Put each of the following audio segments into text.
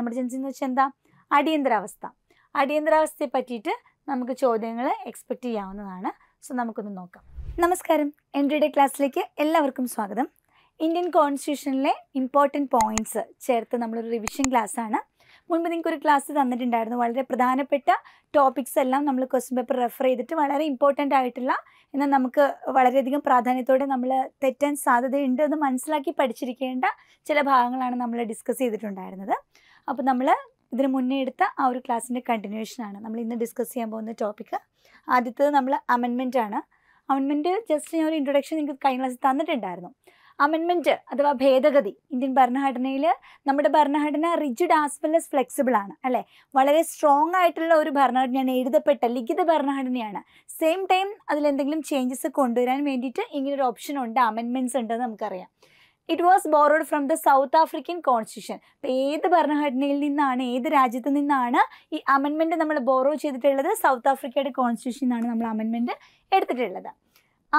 Emergency എന്ന് വെച്ചാൽ എന്താ അടിയന്തരാവസ്ഥ അടിയന്തരാവസ്ഥയെ പറ്റിയിട്ട് നമുക്ക് ചോദ്യങ്ങൾ എക്സ്പെക്റ്റ് ചെയ്യാവുന്നതാണ് സോ നമുക്കൊന്ന് നോക്കാം നമസ്കാരം എൻ്റെ ഡേ ക്ലാസ്സിലേക്ക് എല്ലാവർക്കും സ്വാഗതം ഇന്ത്യൻ കോൺസ്റ്റിറ്റ്യൂഷനിലെ ഇമ്പോർട്ടൻറ്റ് പോയിന്റ്സ് ചേർത്ത് നമ്മളൊരു റിവിഷൻ ക്ലാസ്സാണ് മുൻപ് ഒരു ക്ലാസ് തന്നിട്ടുണ്ടായിരുന്നു വളരെ പ്രധാനപ്പെട്ട ടോപ്പിക്സ് എല്ലാം നമ്മൾ ക്വസ്റ്റ്യൻ പേപ്പർ റെഫർ ചെയ്തിട്ട് വളരെ ഇമ്പോർട്ടൻ്റ് ആയിട്ടുള്ള എന്നാൽ നമുക്ക് വളരെയധികം പ്രാധാന്യത്തോടെ നമ്മൾ തെറ്റാൻ സാധ്യതയുണ്ട് എന്ന് മനസ്സിലാക്കി പഠിച്ചിരിക്കേണ്ട ചില ഭാഗങ്ങളാണ് നമ്മൾ ഡിസ്കസ് ചെയ്തിട്ടുണ്ടായിരുന്നത് അപ്പോൾ നമ്മൾ ഇതിന് മുന്നേ എടുത്ത ആ ഒരു ക്ലാസ്സിൻ്റെ കണ്ടിന്യൂഷനാണ് നമ്മൾ ഇന്ന് ഡിസ്കസ് ചെയ്യാൻ പോകുന്ന ടോപ്പിക്ക് ആദ്യത്തേത് നമ്മൾ അമെൻമെൻ്റ് ആണ് അമെൻമെൻ്റ് ജസ്റ്റ് ഞാൻ ഒരു ഇൻട്രൊഡക്ഷൻ നിങ്ങൾക്ക് കഴിഞ്ഞ ക്ലാസ്സിൽ തന്നിട്ടുണ്ടായിരുന്നു അമെൻമെൻറ്റ് അഥവാ ഭേദഗതി ഇന്ത്യൻ ഭരണഘടനയിൽ നമ്മുടെ ഭരണഘടന rigid as well as flexible ആണ് അല്ലേ വളരെ സ്ട്രോങ് ആയിട്ടുള്ള ഒരു ഭരണഘടനയാണ് എഴുതപ്പെട്ട ലിഖിത ഭരണഘടനയാണ് സെയിം ടൈം അതിലെന്തെങ്കിലും ചേഞ്ചസ് കൊണ്ടുവരാൻ വേണ്ടിയിട്ട് ഇങ്ങനൊരു ഓപ്ഷൻ ഉണ്ട് അമെൻമെൻറ്റ്സ് ഉണ്ടെന്ന് നമുക്കറിയാം it was borrowed from the South African constitution അപ്പോൾ ഏത് ഭരണഘടനയിൽ നിന്നാണ് ഏത് രാജ്യത്ത് നിന്നാണ് ഈ അമെൻമെൻറ്റ് നമ്മൾ ബോറോ ചെയ്തിട്ടുള്ളത് സൗത്ത് ആഫ്രിക്കയുടെ കോൺസ്റ്റിറ്റ്യൂഷൻ നിന്നാണ് നമ്മൾ അമെൻമെൻറ്റ് എടുത്തിട്ടുള്ളത്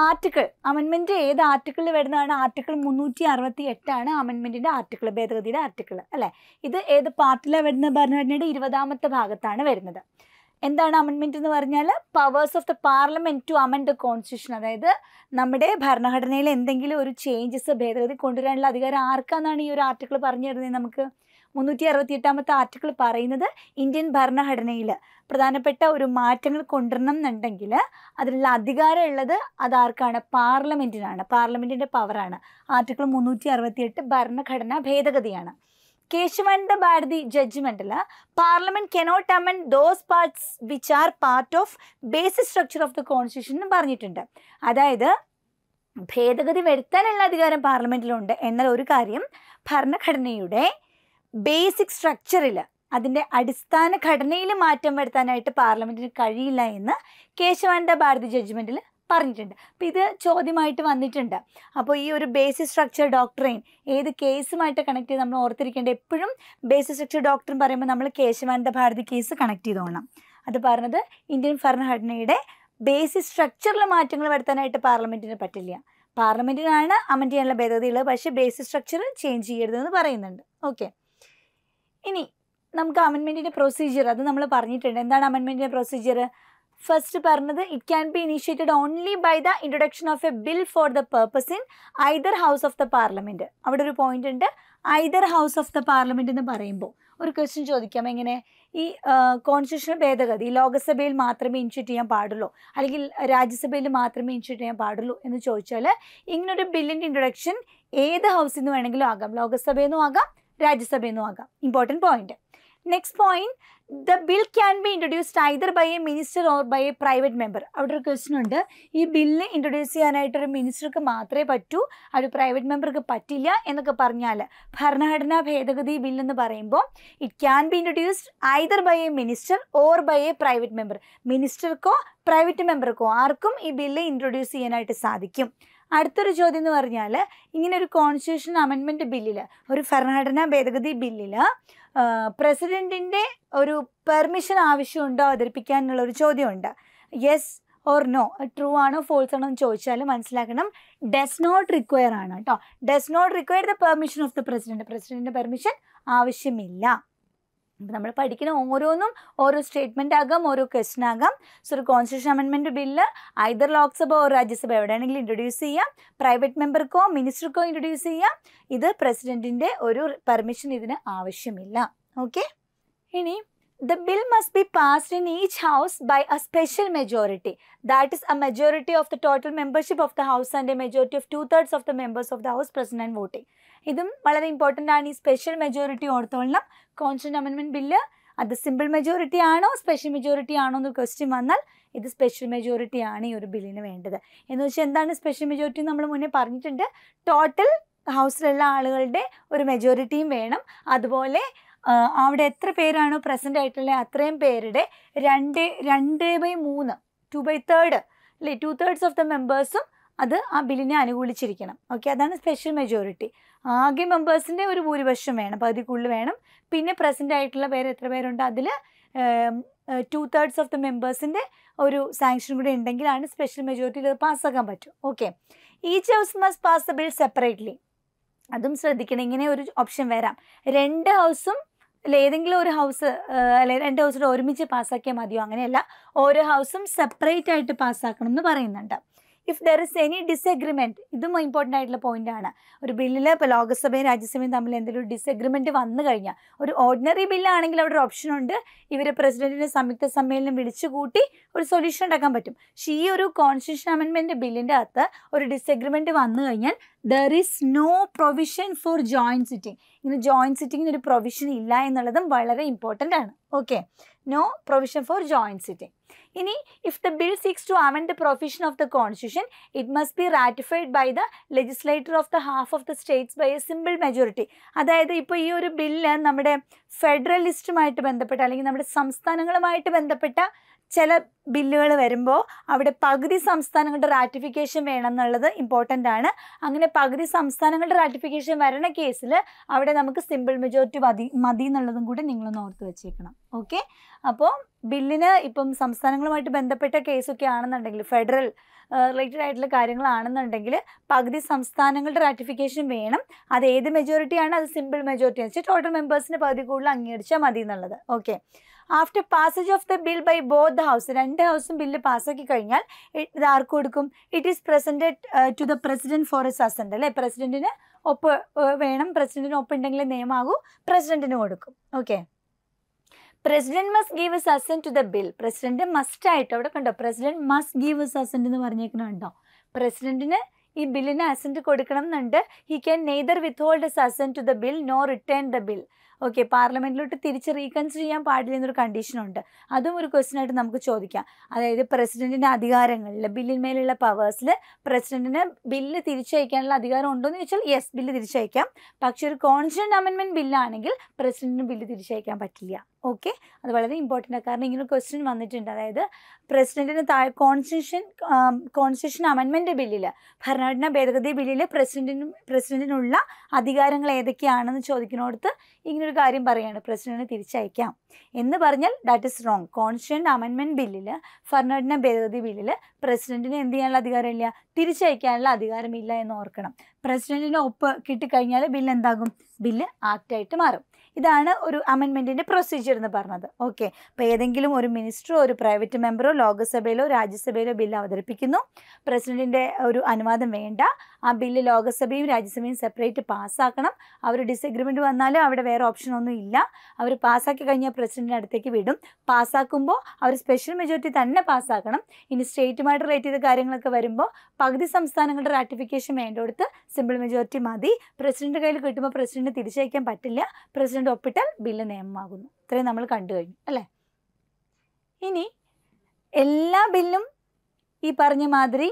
ആർട്ടിക്കിൾ അമെൻമെൻറ്റ് ഏത് ആർട്ടിക്കിളിൽ വരുന്നതാണ് ആർട്ടിക്കിൾ മുന്നൂറ്റി അറുപത്തി എട്ടാണ് അമെൻമെൻറ്റിൻ്റെ ആർട്ടിക്കിൾ ഭേദഗതിയുടെ ആർട്ടിക്കിൾ അല്ലേ ഇത് ഏത് പാർട്ടിലാണ് വരുന്ന ഭരണഘടനയുടെ ഇരുപതാമത്തെ ഭാഗത്താണ് വരുന്നത് എന്താണ് അമെൻമെൻറ്റ് എന്ന് പറഞ്ഞാൽ powers of the parliament to amend the constitution അതായത് നമ്മുടെ ഭരണഘടനയിൽ എന്തെങ്കിലും ഒരു ചേഞ്ചസ് ഭേദഗതി കൊണ്ടുവരാനുള്ള അധികാരം ആർക്കാന്നാണ് ഈ ഒരു ആർട്ടിക്കിൾ പറഞ്ഞു തരുന്നത് നമുക്ക് മുന്നൂറ്റി അറുപത്തി എട്ടാമത്തെ ആർട്ടിക്കിൾ പറയുന്നത് ഇന്ത്യൻ ഭരണഘടനയിൽ പ്രധാനപ്പെട്ട ഒരു മാറ്റങ്ങൾ കൊണ്ടുവരണം എന്നുണ്ടെങ്കിൽ അതിലുള്ള ഉള്ളത് അതാർക്കാണ് പാർലമെൻറ്റിനാണ് പാർലമെൻറ്റിൻ്റെ പവറാണ് ആർട്ടിക്കിൾ മുന്നൂറ്റി എട്ട് ഭരണഘടനാ ഭേദഗതിയാണ് കേശവന്റെ ഭാരതി ജഡ്ജ്മെന്റിൽ parliament cannot amend those parts which are part of basic structure of the constitution എന്ന് പറഞ്ഞിട്ടുണ്ട് അതായത് ഭേദഗതി വരുത്താനുള്ള അധികാരം പാർലമെന്റിലുണ്ട് എന്നാൽ ഒരു കാര്യം ഭരണഘടനയുടെ ബേസിക് സ്ട്രക്ചറിൽ അതിൻ്റെ അടിസ്ഥാന ഘടനയിൽ മാറ്റം വരുത്താനായിട്ട് പാർലമെന്റിന് കഴിയില്ല എന്ന് കേശവാനന്ദ ഭാരതി ജഡ്ജ്മെന്റിൽ പറഞ്ഞിട്ടുണ്ട് അപ്പോൾ ഇത് ചോദ്യമായിട്ട് വന്നിട്ടുണ്ട് അപ്പോൾ ഈ ഒരു ബേസിക് സ്ട്രക്ചർ ഡോക്ടറേയും ഏത് കേസുമായിട്ട് കണക്ട് ചെയ്ത് നമ്മൾ ഓർത്തിരിക്കേണ്ട എപ്പോഴും ബേസിക് സ്ട്രക്ചർ ഡോക്ടറും പറയുമ്പോൾ നമ്മൾ കേശവാനന്ദ ഭാരതി കേസ് കണക്ട് ചെയ്തോണം അത് പറഞ്ഞത് ഇന്ത്യൻ ഭരണഘടനയുടെ ബേസിക് സ്ട്രക്ചറിൽ മാറ്റങ്ങൾ വരുത്താനായിട്ട് പാർലമെൻറ്റിന് പറ്റില്ല പാർലമെൻറ്റിനാണ് അമെൻഡ് ചെയ്യാനുള്ള ഉള്ളത് പക്ഷേ ബേസിക് സ്ട്രക്ചർ ചേഞ്ച് ചെയ്യരുതെന്ന് പറയുന്നുണ്ട് ഓക്കെ ഇനി നമുക്ക് അമൻമെൻറ്റിൻ്റെ പ്രൊസീജിയർ അത് നമ്മൾ പറഞ്ഞിട്ടുണ്ട് എന്താണ് അമൻമെൻറ്റിൻ്റെ പ്രൊസീജിയർ ഫസ്റ്റ് പറഞ്ഞത് it can be initiated only by the introduction of a bill for the purpose in either house of the parliament അവിടെ ഒരു പോയിന്റ് ഉണ്ട് either house of the parliament എന്ന് പറയുമ്പോൾ ഒരു ക്വസ്റ്റ്യൻ ചോദിക്കാം എങ്ങനെ ഈ കോൺസ്റ്റിറ്റ്യൂഷൻ ഭേദഗതി ലോകസഭയിൽ മാത്രമേ ഇൻഷ്യൂട്ട് ചെയ്യാൻ പാടുള്ളൂ അല്ലെങ്കിൽ രാജ്യസഭയിൽ മാത്രമേ ഇൻഷ്യൂട്ട് ചെയ്യാൻ പാടുള്ളൂ എന്ന് ചോദിച്ചാൽ ഇങ്ങനൊരു ബില്ലിൻ്റെ ഇൻട്രൊഡക്ഷൻ ഏത് ഹൗസിൽ നിന്ന് വേണമെങ്കിലും ആകാം ലോകസഭയിൽ നിന്നും ആകാം രാജ്യസഭയിൽ നിന്നും ആകാം important point next point the bill can be introduced either by a minister or by a private member അവിടെ ഒരു ക്വസ്റ്റൻ ഉണ്ട് ഈ ബില്ല് ഇൻട്രൊഡ്യൂസ് ചെയ്യാനായിട്ട് ഒരു മിനിസ്റ്റർക്ക് മാത്രമേ പറ്റൂ ഒരു പ്രൈവറ്റ് മെമ്പർക്ക് പറ്റില്ല എന്നൊക്കെ പറഞ്ഞാൽ ഭരണഘടനാ ഭേദഗതി ബിൽ എന്ന് പറയുമ്പോൾ it can be introduced either by a minister or by a private member മിനിസ്റ്റർക്കോ പ്രൈവറ്റ് മെമ്പർക്കോ ആർക്കും ഈ ബില്ല് ഇൻട്രൊഡ്യൂസ് ചെയ്യാനായിട്ട് സാധിക്കും അടുത്തൊരു ചോദ്യം എന്ന് പറഞ്ഞാൽ ഇങ്ങനെ ഒരു കോൺസ്റ്റിറ്റ്യൂഷൻ അമെൻമെൻറ്റ് ബില്ലിൽ ഒരു ഭരണഘടനാ ഭേദഗതി ബില്ലിൽ പ്രസിഡന്റിന്റെ ഒരു പെർമിഷൻ ആവശ്യമുണ്ടോ അവതരിപ്പിക്കാനുള്ള ഒരു ചോദ്യമുണ്ട് യെസ് ഓർ നോ ട്രൂ ആണോ ഫോൾസ് ആണോ എന്ന് ചോദിച്ചാൽ മനസ്സിലാക്കണം ഡസ് നോട്ട് റിക്വയർ ആണ് കേട്ടോ does not require the permission of the president പ്രസിഡന്റിന്റെ പെർമിഷൻ ആവശ്യമില്ല നമ്മൾ പഠിക്കുന്ന ഓരോന്നും ഓരോ സ്റ്റേറ്റ്മെൻ്റ് ആകാം ഓരോ ക്വസ്റ്റൻ ആകാം സോ ഒരു constitution amendment bill either Lok Sabha or Rajya Sabha എവിടെയാണെങ്കിലും ഇൻട്രൊഡ്യൂസ് ചെയ്യാം പ്രൈവറ്റ് മെമ്പർക്കോ മിനിസ്റ്റർക്കോ ഇൻട്രൊഡ്യൂസ് ചെയ്യാം ഇത് പ്രസിഡൻറ്റിൻ്റെ ഒരു പെർമിഷൻ ഇതിന് ആവശ്യമില്ല ഓക്കെ ഇനി the bill must be passed in each house by a special majority. That is a majority of the total membership of the house and a majority of two-thirds of the members of the house present and voting. ഇതും വളരെ important ആണ് ഈ special majority ഓർത്തോളം constitution amendment bill അത് simple majority ആണോ special majority ആണോ എന്ന് question വന്നാൽ ഇത് സ്പെഷ്യൽ മെജോറിറ്റി ആണ് ഈ ഒരു ബില്ലിന് വേണ്ടത് എന്ന് വെച്ചാൽ എന്താണ് സ്പെഷ്യൽ മെജോറിറ്റി നമ്മൾ മുന്നേ പറഞ്ഞിട്ടുണ്ട് ടോട്ടൽ ഹൗസിലുള്ള ആളുകളുടെ ഒരു മെജോറിറ്റിയും വേണം അതുപോലെ അവിടെ എത്ര പേരാണോ പ്രസൻ്റ് ആയിട്ടുള്ളത് അത്രയും പേരുടെ രണ്ട് രണ്ട് ബൈ മൂന്ന് ടു ബൈ തേർഡ് അല്ലേ ടു തേർഡ്സ് ഓഫ് ദ മെമ്പേഴ്സും അത് ആ ബില്ലിനെ അനുകൂലിച്ചിരിക്കണം ഓക്കെ അതാണ് സ്പെഷ്യൽ മെജോറിറ്റി ആകെ മെമ്പേഴ്സിൻ്റെ ഒരു ഭൂരിപക്ഷം വേണം പകുതിക്കുള്ളിൽ വേണം പിന്നെ പ്രസൻ്റ് ആയിട്ടുള്ള പേര് എത്ര പേരുണ്ട് അതിൽ ടു തേർഡ്സ് ഓഫ് ദ മെമ്പേഴ്സിൻ്റെ ഒരു സാങ്ഷൻ കൂടി ഉണ്ടെങ്കിലാണ് സ്പെഷ്യൽ മെജോറിറ്റിയിൽ അത് പാസ്സാക്കാൻ പറ്റും okay each house must pass the bill separately അതും ശ്രദ്ധിക്കണം ഇങ്ങനെ ഒരു ഓപ്ഷൻ വരാം രണ്ട് ഹൗസും അല്ല ഏതെങ്കിലും ഒരു ഹൗസ് അല്ലെ രണ്ട് ഹൗസിലും ഒരുമിച്ച് പാസ്സാക്കിയാൽ മതിയോ അങ്ങനെയല്ല ഓരോ ഹൗസും സെപ്പറേറ്റ് ആയിട്ട് പാസ്സാക്കണം എന്ന് പറയുന്നുണ്ട് if there is any disagreement ഇതും ഇമ്പോർട്ടൻ്റ് ആയിട്ടുള്ള പോയിൻ്റാണ് ഒരു ബില്ലിൽ ഇപ്പോൾ ലോകസഭയും രാജ്യസഭയും തമ്മിൽ എന്തെങ്കിലും ഒരു ഡിസഗ്രിമെൻറ്റ് വന്നു കഴിഞ്ഞാൽ ഒരു ഓർഡിനറി ബില്ലാണെങ്കിൽ അവിടെ ഒരു ഉണ്ട് ഇവരെ പ്രസിഡന്റിനെ സംയുക്ത സമ്മേളനം വിളിച്ചു കൂട്ടി ഒരു സൊല്യൂഷൻ ഉണ്ടാക്കാൻ പറ്റും പക്ഷെ ഈ ഒരു കോൺസ്റ്റിറ്റ്യൂഷൻ അമെൻമെൻറ്റ് ബില്ലിൻ്റെ അകത്ത് ഒരു ഡിസഗ്രിമെൻറ്റ് വന്നു കഴിഞ്ഞാൽ there is no provision for joint sitting ഇങ്ങനെ ജോയിൻറ്റ് സിറ്റിംഗിന് ഒരു പ്രൊവിഷൻ ഇല്ല എന്നുള്ളതും വളരെ ഇമ്പോർട്ടൻ്റ് ആണ് okay no provision for joint sitting ഇനി if the bill seeks to amend the provision of the constitution it must be ratified by the legislator of the half of the states by a simple majority അതായത് ഇപ്പോൾ ഈ ഒരു bill നമ്മുടെ ഫെഡറലിസ്റ്റുമായിട്ട് ബന്ധപ്പെട്ട അല്ലെങ്കിൽ നമ്മുടെ സംസ്ഥാനങ്ങളുമായിട്ട് ബന്ധപ്പെട്ട ചില ബില്ലുകൾ വരുമ്പോൾ അവിടെ പകുതി സംസ്ഥാനങ്ങളുടെ റാറ്റിഫിക്കേഷൻ വേണമെന്നുള്ളത് ഇമ്പോർട്ടൻ്റ് ആണ് അങ്ങനെ പകുതി സംസ്ഥാനങ്ങളുടെ റാറ്റിഫിക്കേഷൻ വരണ കേസിൽ അവിടെ നമുക്ക് സിമ്പിൾ മെജോറിറ്റി മതി മതി എന്നുള്ളതും കൂടി നിങ്ങളൊന്ന് ഓർത്ത് വെച്ചേക്കണം ഓക്കെ അപ്പോൾ ബില്ലിന് ഇപ്പം സംസ്ഥാനങ്ങളുമായിട്ട് ബന്ധപ്പെട്ട കേസൊക്കെ ആണെന്നുണ്ടെങ്കിൽ ഫെഡറൽ റിലേറ്റഡ് ആയിട്ടുള്ള കാര്യങ്ങളാണെന്നുണ്ടെങ്കിൽ പകുതി സംസ്ഥാനങ്ങളുടെ റാറ്റിഫിക്കേഷൻ വേണം അത് ഏത് മെജോറിറ്റിയാണ് അത് സിമ്പിൾ മെജോറിറ്റി വെച്ചാൽ ടോട്ടൽ മെമ്പേഴ്സിന് പകുതി കൂടുതൽ അംഗീകരിച്ചാൽ മതി എന്നുള്ളത് okay after passage of the bill by both the house രണ്ട് ഹൗസും ബില്ല് പാസ്സാക്കി കഴിഞ്ഞാൽ ഇത് ആർക്ക് കൊടുക്കും it is presented to the president for assent അല്ലേ പ്രസിഡന്റിന് ഒപ്പ് വേണം പ്രസിഡന്റിന് ഒപ്പ് ഉണ്ടെങ്കിൽ നിയമാകൂ പ്രസിഡന്റിന് കൊടുക്കും okay president must give assent to the bill president must ആയിട്ട് അവിടെ കണ്ടോ പ്രസിഡന്റ് മസ്റ്റ് ഗീവ് സസൻ എന്ന് പറഞ്ഞേക്കണുണ്ടോ പ്രസിഡന്റിന് ഈ ബില്ലിന് അസൻറ്റ് കൊടുക്കണം എന്നുണ്ട് he can neither withhold assent to the bill nor return the bill okay പാർലമെൻറ്റിലോട്ട് തിരിച്ച് റീകൺസിഡർ ചെയ്യാൻ പാടില്ല എന്നൊരു കണ്ടീഷനുണ്ട് അതും ഒരു ക്വസ്റ്റ്യൻ ആയിട്ട് നമുക്ക് ചോദിക്കാം അതായത് പ്രസിഡൻറ്റിൻ്റെ അധികാരങ്ങളിൽ ബില്ലിന്മേലുള്ള പവേഴ്സിൽ പ്രസിഡൻറ്റിന് ബില്ല് തിരിച്ചയക്കാനുള്ള അധികാരം ഉണ്ടോ എന്ന് ചോദിച്ചാൽ യെസ് ബില്ല് തിരിച്ചയക്കാം പക്ഷേ ഒരു കോൺസ്റ്റൻറ്റ് അമെൻമെൻറ്റ് ബില്ലാണെങ്കിൽ പ്രസിഡൻറ്റിന് ബില്ല് തിരിച്ചയക്കാൻ പറ്റില്ല ഓക്കെ അത് വളരെ ഇമ്പോർട്ടൻ്റ് ആണ് കാരണം ഇങ്ങനൊരു ക്വസ്റ്റ്യൻ വന്നിട്ടുണ്ട് അതായത് പ്രസിഡന്റിന് താഴെ കോൺസ്റ്റിറ്റ്യൂഷൻ കോൺസ്റ്റിറ്റ്യൂഷൻ അമെൻമെൻ്റ് ബില്ലിൽ ഭരണഘടനാ ഭേദഗതി ബില്ലിൽ പ്രസിഡന്റിനും പ്രസിഡന്റിനുള്ള അധികാരങ്ങൾ ഏതൊക്കെയാണെന്ന് ചോദിക്കുന്നിടത്ത് ഇങ്ങനെ ഒരു കാര്യം പറയാണ് പ്രസിഡന്റിന് തിരിച്ചയക്കാം എന്ന് പറഞ്ഞാൽ that is wrong constituent amendment ബില്ലിൽ ഫർണാഡിന ഭേദഗതി ബില്ലിൽ പ്രസിഡന്റിന് എന്ത് ചെയ്യാനുള്ള അധികാരമില്ല തിരിച്ചയക്കാനുള്ള അധികാരമില്ല എന്ന് ഓർക്കണം പ്രസിഡന്റിന് ഒപ്പ് കിട്ടിക്കഴിഞ്ഞാൽ ബില്ല് എന്താകും ബില്ല് ആക്റ്റായിട്ട് മാറും ഇതാണ് ഒരു അമെൻമെൻറ്റിൻ്റെ പ്രൊസീജിയർ എന്ന് പറഞ്ഞത് ഓക്കെ അപ്പോൾ ഏതെങ്കിലും ഒരു മിനിസ്റ്ററോ ഒരു പ്രൈവറ്റ് മെമ്പറോ ലോകസഭയിലോ രാജ്യസഭയിലോ ബില്ല് അവതരിപ്പിക്കുന്നു പ്രസിഡൻറ്റിൻ്റെ ഒരു അനുവാദം വേണ്ട ആ ബില്ല് ലോകസഭയും രാജ്യസഭയും സെപ്പറേറ്റ് പാസ്സാക്കണം അവർ ഡിസഗ്രിമെൻ്റ് വന്നാലും അവിടെ വേറെ ഓപ്ഷൻ ഒന്നും ഇല്ല അവർ പാസ്സാക്കി കഴിഞ്ഞാൽ പ്രസിഡൻറ്റിൻ്റെ അടുത്തേക്ക് വിടും പാസ്സാക്കുമ്പോൾ അവർ സ്പെഷ്യൽ മെജോറിറ്റി തന്നെ പാസ്സാക്കണം ഇനി സ്റ്റേറ്റുമായിട്ട് റിലേറ്റ് ചെയ്ത കാര്യങ്ങളൊക്കെ വരുമ്പോൾ പകുതി സംസ്ഥാനങ്ങളുടെ റാറ്റിഫിക്കേഷൻ വേണ്ടടുത്ത് സിമ്പിൾ മെജോറിറ്റി മതി പ്രസിഡൻറ്റ് കയ്യിൽ കിട്ടുമ്പോൾ പ്രസിഡൻറ്റ് തിരിച്ചയക്കാൻ പറ്റില്ല പ്രസിഡന്റ് രണ്ടും ഒപ്പിട്ടാൽ ബില്ല് നിയമമാകുന്നു ഇത്രയും നമ്മൾ കണ്ടു കഴിഞ്ഞു അല്ലേ ഇനി എല്ലാ ബില്ലും ഈ പറഞ്ഞ മാതിരി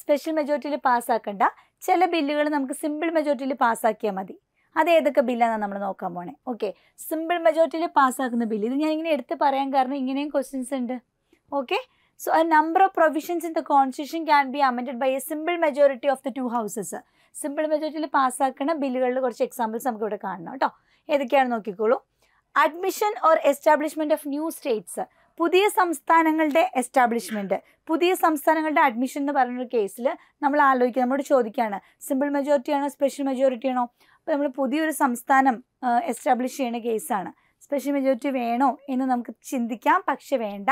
സ്പെഷ്യൽ മെജോറിറ്റിയിൽ പാസ്സാക്കണ്ട ചില ബില്ലുകൾ നമുക്ക് സിമ്പിൾ മെജോറിറ്റിയിൽ പാസ്സാക്കിയാൽ മതി അത് ഏതൊക്കെ ബില്ലാണെന്ന് നമ്മൾ നോക്കാൻ പോണേ ഓക്കെ സിമ്പിൾ മെജോറിറ്റിയിൽ പാസ്സാക്കുന്ന ബില്ല് ഇത് ഞാൻ ഇങ്ങനെ എടുത്ത് പറയാൻ കാരണം ഇങ്ങനെയും ക്വസ്റ്റ്യൻസ് ഉണ്ട് okay so a number of provisions in the constitution can be amend by a simple majority of the two houses simple മെജോറിറ്റിയിൽ പാസ്സാക്കുന്ന ബില്ലുകളിൽ കുറച്ച് എക്സാമ്പിൾസ് നമുക്ക് ഇവിടെ കാണണം കേട്ടോ ഏതൊക്കെയാണ് നോക്കിക്കോളൂ admission or establishment of new states പുതിയ സംസ്ഥാനങ്ങളുടെ എസ്റ്റാബ്ലിഷ്മെൻറ്റ് പുതിയ സംസ്ഥാനങ്ങളുടെ അഡ്മിഷൻ എന്ന് പറഞ്ഞൊരു കേസിൽ നമ്മൾ ആലോചിക്കുക നമ്മളോട് ചോദിക്കുകയാണ് സിമ്പിൾ മെജോറിറ്റിയാണോ സ്പെഷ്യൽ മെജോറിറ്റിയാണോ അപ്പോൾ നമ്മൾ പുതിയൊരു സംസ്ഥാനം എസ്റ്റാബ്ലിഷ് ചെയ്യുന്ന കേസാണ് സ്പെഷ്യൽ മെജോറിറ്റി വേണോ എന്ന് നമുക്ക് ചിന്തിക്കാം പക്ഷെ വേണ്ട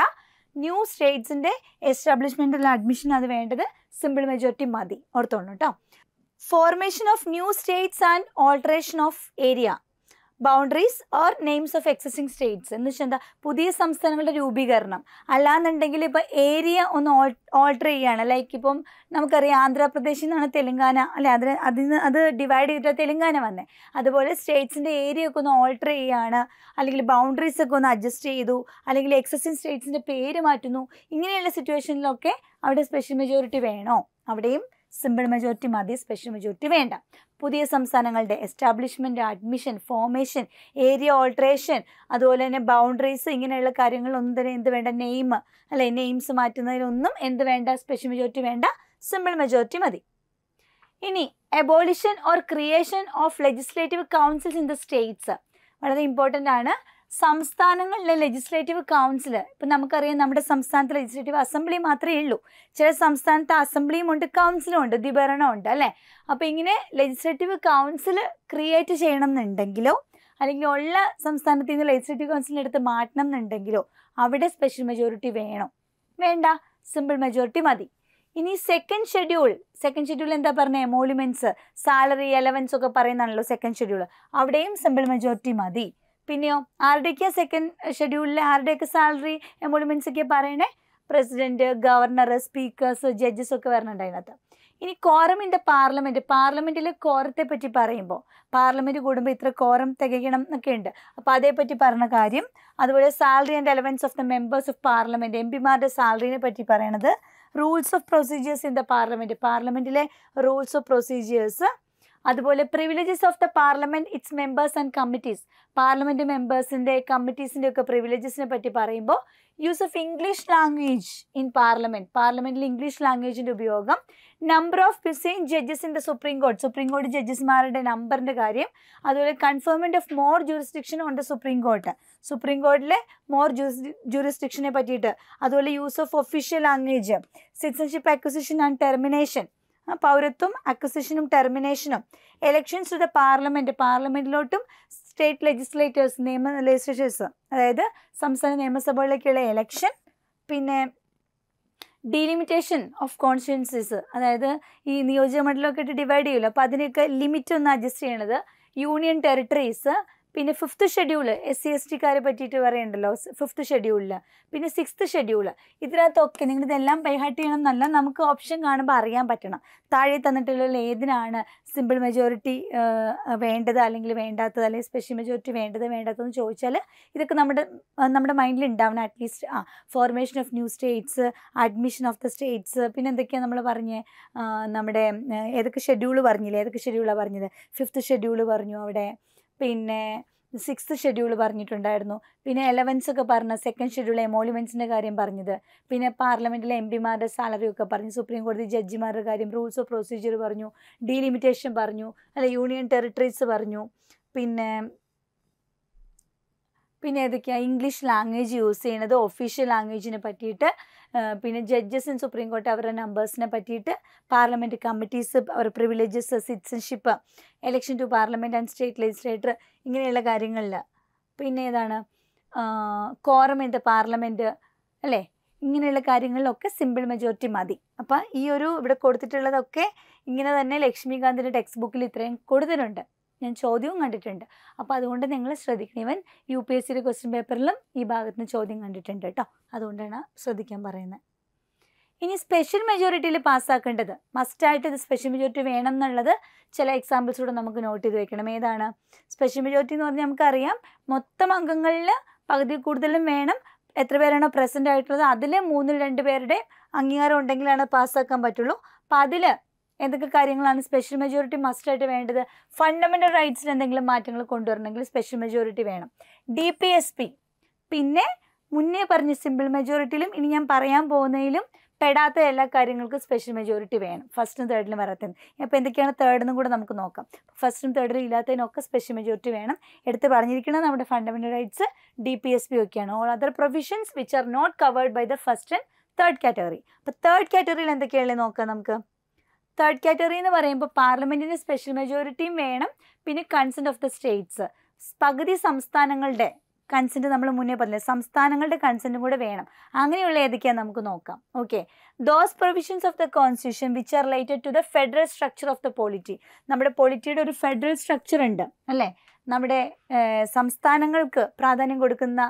ന്യൂ സ്റ്റേറ്റ്സിൻ്റെ എസ്റ്റാബ്ലിഷ്മെൻറ്റുള്ള അഡ്മിഷൻ അത് വേണ്ടത് സിമ്പിൾ മെജോറിറ്റി മതി ഓർത്തോളൂ കേട്ടോ formation of new states and alteration of area boundaries or names of existing states എന്ന് വെച്ചാൽ എന്താ പുതിയ സംസ്ഥാനങ്ങളുടെ രൂപീകരണം അല്ലാന്നുണ്ടെങ്കിൽ ഇപ്പോൾ ഏരിയ ഒന്ന് ഓൾട്ടർ ചെയ്യുകയാണ് ലൈക്ക് ഇപ്പം നമുക്കറിയാം ആന്ധ്രാപ്രദേശിൽ നിന്നാണ് തെലുങ്കാന അല്ലെ അതിന് അതിൽ നിന്ന് അത് ഡിവൈഡ് ചെയ്തിട്ട് തെലുങ്കാന വന്നേ അതുപോലെ സ്റ്റേറ്റ്സിൻ്റെ ഏരിയ ഒക്കെ ഒന്ന് ഓൾട്ടർ ചെയ്യുകയാണ് അല്ലെങ്കിൽ ബൗണ്ടറീസ് ഒക്കെ ഒന്ന് അഡ്ജസ്റ്റ് ചെയ്തു അല്ലെങ്കിൽ എക്സിസ്റ്റിംഗ് സ്റ്റേറ്റ്സിൻ്റെ പേര് മാറ്റുന്നു ഇങ്ങനെയുള്ള സിറ്റുവേഷനിലൊക്കെ അവിടെ സ്പെഷ്യൽ മെജോറിറ്റി വേണോ അവിടെയും സിമ്പിൾ മെജോറിറ്റി മതി സ്പെഷ്യൽ മെജോറിറ്റി വേണ്ട പുതിയ സംസ്ഥാനങ്ങളുടെ establishment admission formation area alteration അതുപോലെ തന്നെ ബൗണ്ടറീസ് ഇങ്ങനെയുള്ള കാര്യങ്ങളൊന്നും തന്നെ എന്ത് വേണ്ട നെയിം അല്ലെ നെയിംസ് മാറ്റുന്നതിനൊന്നും എന്ത് വേണ്ട സ്പെഷ്യൽ മെജോറിറ്റി വേണ്ട സിമ്പിൾ മെജോറിറ്റി മതി ഇനി abolition or creation of legislative councils in the states വളരെ ഇമ്പോർട്ടൻ്റ് ആണ് സംസ്ഥാനങ്ങളിലെ ലെജിസ്ലേറ്റീവ് കൗൺസിൽ ഇപ്പം നമുക്കറിയാം നമ്മുടെ സംസ്ഥാനത്ത് ലെജിസ്ലേറ്റീവ് അസംബ്ലി മാത്രമേ ഉള്ളൂ ചില സംസ്ഥാനത്ത് അസംബ്ലിയും ഉണ്ട് കൗൺസിലും ഉണ്ട് ദ്വിഭരണം ഉണ്ട് അല്ലേ അപ്പോൾ ഇങ്ങനെ ലെജിസ്ലേറ്റീവ് കൗൺസിൽ ക്രിയേറ്റ് ചെയ്യണം എന്നുണ്ടെങ്കിലോ അല്ലെങ്കിൽ ഉള്ള സംസ്ഥാനത്ത് നിന്ന് ലെജിസ്ലേറ്റീവ് കൗൺസിലിനെടുത്ത് മാറ്റണം എന്നുണ്ടെങ്കിലോ അവിടെ സ്പെഷ്യൽ മെജോറിറ്റി വേണം വേണ്ട സിമ്പിൾ മെജോറിറ്റി മതി ഇനി സെക്കൻഡ് ഷെഡ്യൂൾ സെക്കൻഡ് ഷെഡ്യൂൾ എന്താ പറഞ്ഞത് മോളുമെൻറ്റ്സ് സാലറി അലവൻസ് ഒക്കെ പറയുന്നതാണല്ലോ സെക്കൻഡ് ഷെഡ്യൂൾ അവിടെയും സിമ്പിൾ മെജോറിറ്റി മതി പിന്നെയോ ആരുടെയൊക്കെ സെക്കൻഡ് ഷെഡ്യൂളിൽ ആരുടെയൊക്കെ സാലറി എംപ്ലോയ്മെൻറ്റ്സ് ഒക്കെ പറയണേ പ്രസിഡൻറ്റ് ഗവർണർ സ്പീക്കേഴ്സ് ജഡ്ജസ് ഒക്കെ വരണുണ്ട് അതിനകത്ത് ഇനി കോറം ഇൻ ദ പാർലമെൻറ്റ് പാർലമെൻറ്റിലെ കോറത്തെ പറ്റി പറയുമ്പോൾ പാർലമെൻറ്റ് കൂടുമ്പോൾ ഇത്ര കോറം തികയ്ക്കണം എന്നൊക്കെ ഉണ്ട് അപ്പോൾ അതേപ്പറ്റി പറഞ്ഞ കാര്യം അതുപോലെ salary and allowance of the members of parliament M പിമാരുടെ സാലറിനെ പറ്റി പറയണത് rules of procedures in the parliament പാർലമെൻറ്റിലെ റൂൾസ് ഓഫ് പ്രൊസീജിയേഴ്സ് അതുപോലെ privileges of the parliament its members and committees parliament മെമ്പേഴ്സിന്റെ കമ്മിറ്റീസിന്റെ ഒക്കെ പ്രിവിലേജസിനെ പറ്റി പറയുമ്പോൾ use of English language in parliament പാർലമെന്റിൽ ഇംഗ്ലീഷ് ലാംഗ്വേജിന്റെ ഉപയോഗം number of puisne judges in the supreme court supreme കോടതി ജഡ്ജസ്മാരുടെ നമ്പറിന്റെ കാര്യം അതുപോലെ conferment of more jurisdiction on the supreme court supreme കോർട്ടിലെ മോർ ജൂറിസ്ഡിക്ഷനെ പറ്റിയിട്ട് അതുപോലെ use of official language citizenship acquisition and termination പൗരത്വം അക്വസിഷനും ടെർമിനേഷനും എലക്ഷൻസ് ടു ദ പാർലമെൻറ്റ് പാർലമെൻറ്റിലോട്ടും സ്റ്റേറ്റ് ലെജിസ്ലേറ്റേഴ്സ് നിയമ ലെജിസ്ലേറ്റേഴ്സ് അതായത് സംസ്ഥാന നിയമസഭകളിലേക്കുള്ള എലക്ഷൻ പിന്നെ ഡീലിമിറ്റേഷൻ ഓഫ് കോൺസ്റ്റിറ്റ്യൻസീസ് അതായത് ഈ നിയോജക ആയിട്ട് ഡിവൈഡ് ചെയ്യുമല്ലോ അപ്പോൾ അതിനൊക്കെ ലിമിറ്റ് ഒന്ന് അഡ്ജസ്റ്റ് ചെയ്യണത് യൂണിയൻ ടെറിട്ടറീസ് പിന്നെ fifth schedule S C S ടിക്കാരെ പറ്റിയിട്ട് പറയണ്ടല്ലോ ഫിഫ്ത്ത് ഷെഡ്യൂളിൽ പിന്നെ സിക്സ്ത് ഷെഡ്യൂൾ ഇതിനകത്തൊക്കെ നിങ്ങൾ ഇതെല്ലാം ബൈഹാർട്ട് ചെയ്യണം എന്നല്ല നമുക്ക് ഓപ്ഷൻ കാണുമ്പോൾ അറിയാൻ പറ്റണം താഴെ തന്നിട്ടുള്ള ഏതിനാണ് സിമ്പിൾ മെജോറിറ്റി വേണ്ടത് അല്ലെങ്കിൽ വേണ്ടാത്തത് അല്ലെങ്കിൽ സ്പെഷ്യൽ മെജോറിറ്റി വേണ്ടത് വേണ്ടാത്തതെന്ന് ചോദിച്ചാൽ ഇതൊക്കെ നമ്മുടെ നമ്മുടെ മൈൻഡിൽ ഉണ്ടാവണം അറ്റ്ലീസ്റ്റ് ആ formation of new states admission of the states പിന്നെ എന്തൊക്കെയാണ് നമ്മൾ പറഞ്ഞ് നമ്മുടെ ഏതൊക്കെ ഷെഡ്യൂൾ പറഞ്ഞില്ലേ ഏതൊക്കെ ഷെഡ്യൂളാണ് പറഞ്ഞത് ഫിഫ്ത്ത് ഷെഡ്യൂൾ പറഞ്ഞു അവിടെ പിന്നെ സിക്സ് ഷെഡ്യൂൾ പറഞ്ഞിട്ടുണ്ടായിരുന്നു പിന്നെ എലവൻസ് ഒക്കെ പറഞ്ഞ സെക്കൻഡ് ഷെഡ്യൂൾ എമോളിമെൻസിൻ്റെ കാര്യം പറഞ്ഞത് പിന്നെ പാർലമെൻറ്റിലെ എം പിമാരുടെ സാലറി ഒക്കെ പറഞ്ഞു സുപ്രീം കോടതി ജഡ്ജിമാരുടെ കാര്യം റൂൾസ് ഓഫ് പ്രൊസീജിയർ പറഞ്ഞു ഡീലിമിറ്റേഷൻ പറഞ്ഞു അല്ല യൂണിയൻ ടെറിട്ടറീസ് പറഞ്ഞു പിന്നെ പിന്നെ ഏതൊക്കെയാണ് ഇംഗ്ലീഷ് ലാംഗ്വേജ് യൂസ് ചെയ്യണത് ഒഫീഷ്യൽ ലാംഗ്വേജിനെ പറ്റിയിട്ട് പിന്നെ ഇൻ സുപ്രീം കോർട്ട് അവരുടെ നമ്പേഴ്സിനെ പറ്റിയിട്ട് പാർലമെൻറ്റ് കമ്മിറ്റീസ് അവരുടെ privileges citizenship election to parliament and state legislature ഇങ്ങനെയുള്ള കാര്യങ്ങളിൽ പിന്നെ ഏതാണ് കോറം എന്ത് പാർലമെൻറ്റ് അല്ലേ ഇങ്ങനെയുള്ള കാര്യങ്ങളിലൊക്കെ സിമ്പിൾ മെജോറിറ്റി മതി അപ്പോൾ ഈ ഒരു ഇവിടെ കൊടുത്തിട്ടുള്ളതൊക്കെ ഇങ്ങനെ തന്നെ ലക്ഷ്മികാന്തിൻ്റെ ടെക്സ്റ്റ് ബുക്കിൽ ഇത്രയും കൊടുത്തിട്ടുണ്ട് ഞാൻ ചോദ്യവും കണ്ടിട്ടുണ്ട് അപ്പോൾ അതുകൊണ്ട് നിങ്ങൾ ശ്രദ്ധിക്കണം ഇവൻ യു പി എസ് സിയുടെ ക്വസ്റ്റ്യൻ പേപ്പറിലും ഈ ഭാഗത്ത് നിന്ന് ചോദ്യം കണ്ടിട്ടുണ്ട് കേട്ടോ അതുകൊണ്ടാണ് ശ്രദ്ധിക്കാൻ പറയുന്നത് ഇനി സ്പെഷ്യൽ മെജോറിറ്റിയിൽ പാസ്സാക്കേണ്ടത് മസ്റ്റായിട്ട് ഇത് സ്പെഷ്യൽ മെജോറിറ്റി വേണം എന്നുള്ളത് ചില എക്സാമ്പിൾസ് കൂടെ നമുക്ക് നോട്ട് ചെയ്ത് വെക്കണം ഏതാണ് സ്പെഷ്യൽ മെജോറിറ്റി എന്ന് പറഞ്ഞാൽ നമുക്കറിയാം മൊത്തം അംഗങ്ങളിൽ പകുതി കൂടുതലും വേണം എത്ര പേരാണോ പ്രസൻ്റ് ആയിട്ടുള്ളത് അതിൽ മൂന്നിൽ രണ്ട് പേരുടെ അംഗീകാരം ഉണ്ടെങ്കിലാണ് പാസ്സാക്കാൻ പറ്റുള്ളൂ അപ്പം അതിൽ എന്തൊക്കെ കാര്യങ്ങളാണ് സ്പെഷ്യൽ മെജോറിറ്റി ആയിട്ട് വേണ്ടത് ഫണ്ടമെന്റൽ റൈറ്റ്സിൽ എന്തെങ്കിലും മാറ്റങ്ങൾ കൊണ്ടുവരണമെങ്കിൽ സ്പെഷ്യൽ മെജോറിറ്റി വേണം ഡി പി എസ് പി പിന്നെ മുന്നേ പറഞ്ഞ സിമ്പിൾ മെജോറിറ്റിയിലും ഇനി ഞാൻ പറയാൻ പോകുന്നതിലും പെടാത്ത എല്ലാ കാര്യങ്ങൾക്കും സ്പെഷ്യൽ മെജോറിറ്റി വേണം ഫസ്റ്റും തേർഡിലും വരാത്തത് അപ്പോൾ എന്തൊക്കെയാണ് തേർഡെന്നും കൂടെ നമുക്ക് നോക്കാം ഫസ്റ്റും തേർഡിലും ഇല്ലാത്തതിനൊക്കെ സ്പെഷ്യൽ മെജോറിറ്റി വേണം എടുത്ത് പറഞ്ഞിരിക്കുന്നത് നമ്മുടെ fundamental rights D P S P ഒക്കെയാണ് all other provisions which are not covered by the first and third category അപ്പോൾ തേർഡ് കാറ്റഗറിയിൽ എന്തൊക്കെയാണല്ലേ നോക്കാം നമുക്ക് തേർഡ് കാറ്റഗറി എന്ന് പറയുമ്പോൾ പാർലമെൻറ്റിന് സ്പെഷ്യൽ മെജോറിറ്റിയും വേണം പിന്നെ കൺസെൻറ്റ് ഓഫ് ദ സ്റ്റേറ്റ്സ് പകുതി സംസ്ഥാനങ്ങളുടെ കൺസെൻറ്റ് നമ്മൾ മുന്നേ പറഞ്ഞില്ല സംസ്ഥാനങ്ങളുടെ കൺസെൻറ്റും കൂടെ വേണം അങ്ങനെയുള്ള ഏതൊക്കെയാണ് നമുക്ക് നോക്കാം okay those provisions of the constitution which are related to the federal structure of the polity നമ്മുടെ പോളിറ്റിയുടെ ഒരു ഫെഡറൽ സ്ട്രക്ചർ ഉണ്ട് അല്ലേ നമ്മുടെ സംസ്ഥാനങ്ങൾക്ക് പ്രാധാന്യം കൊടുക്കുന്ന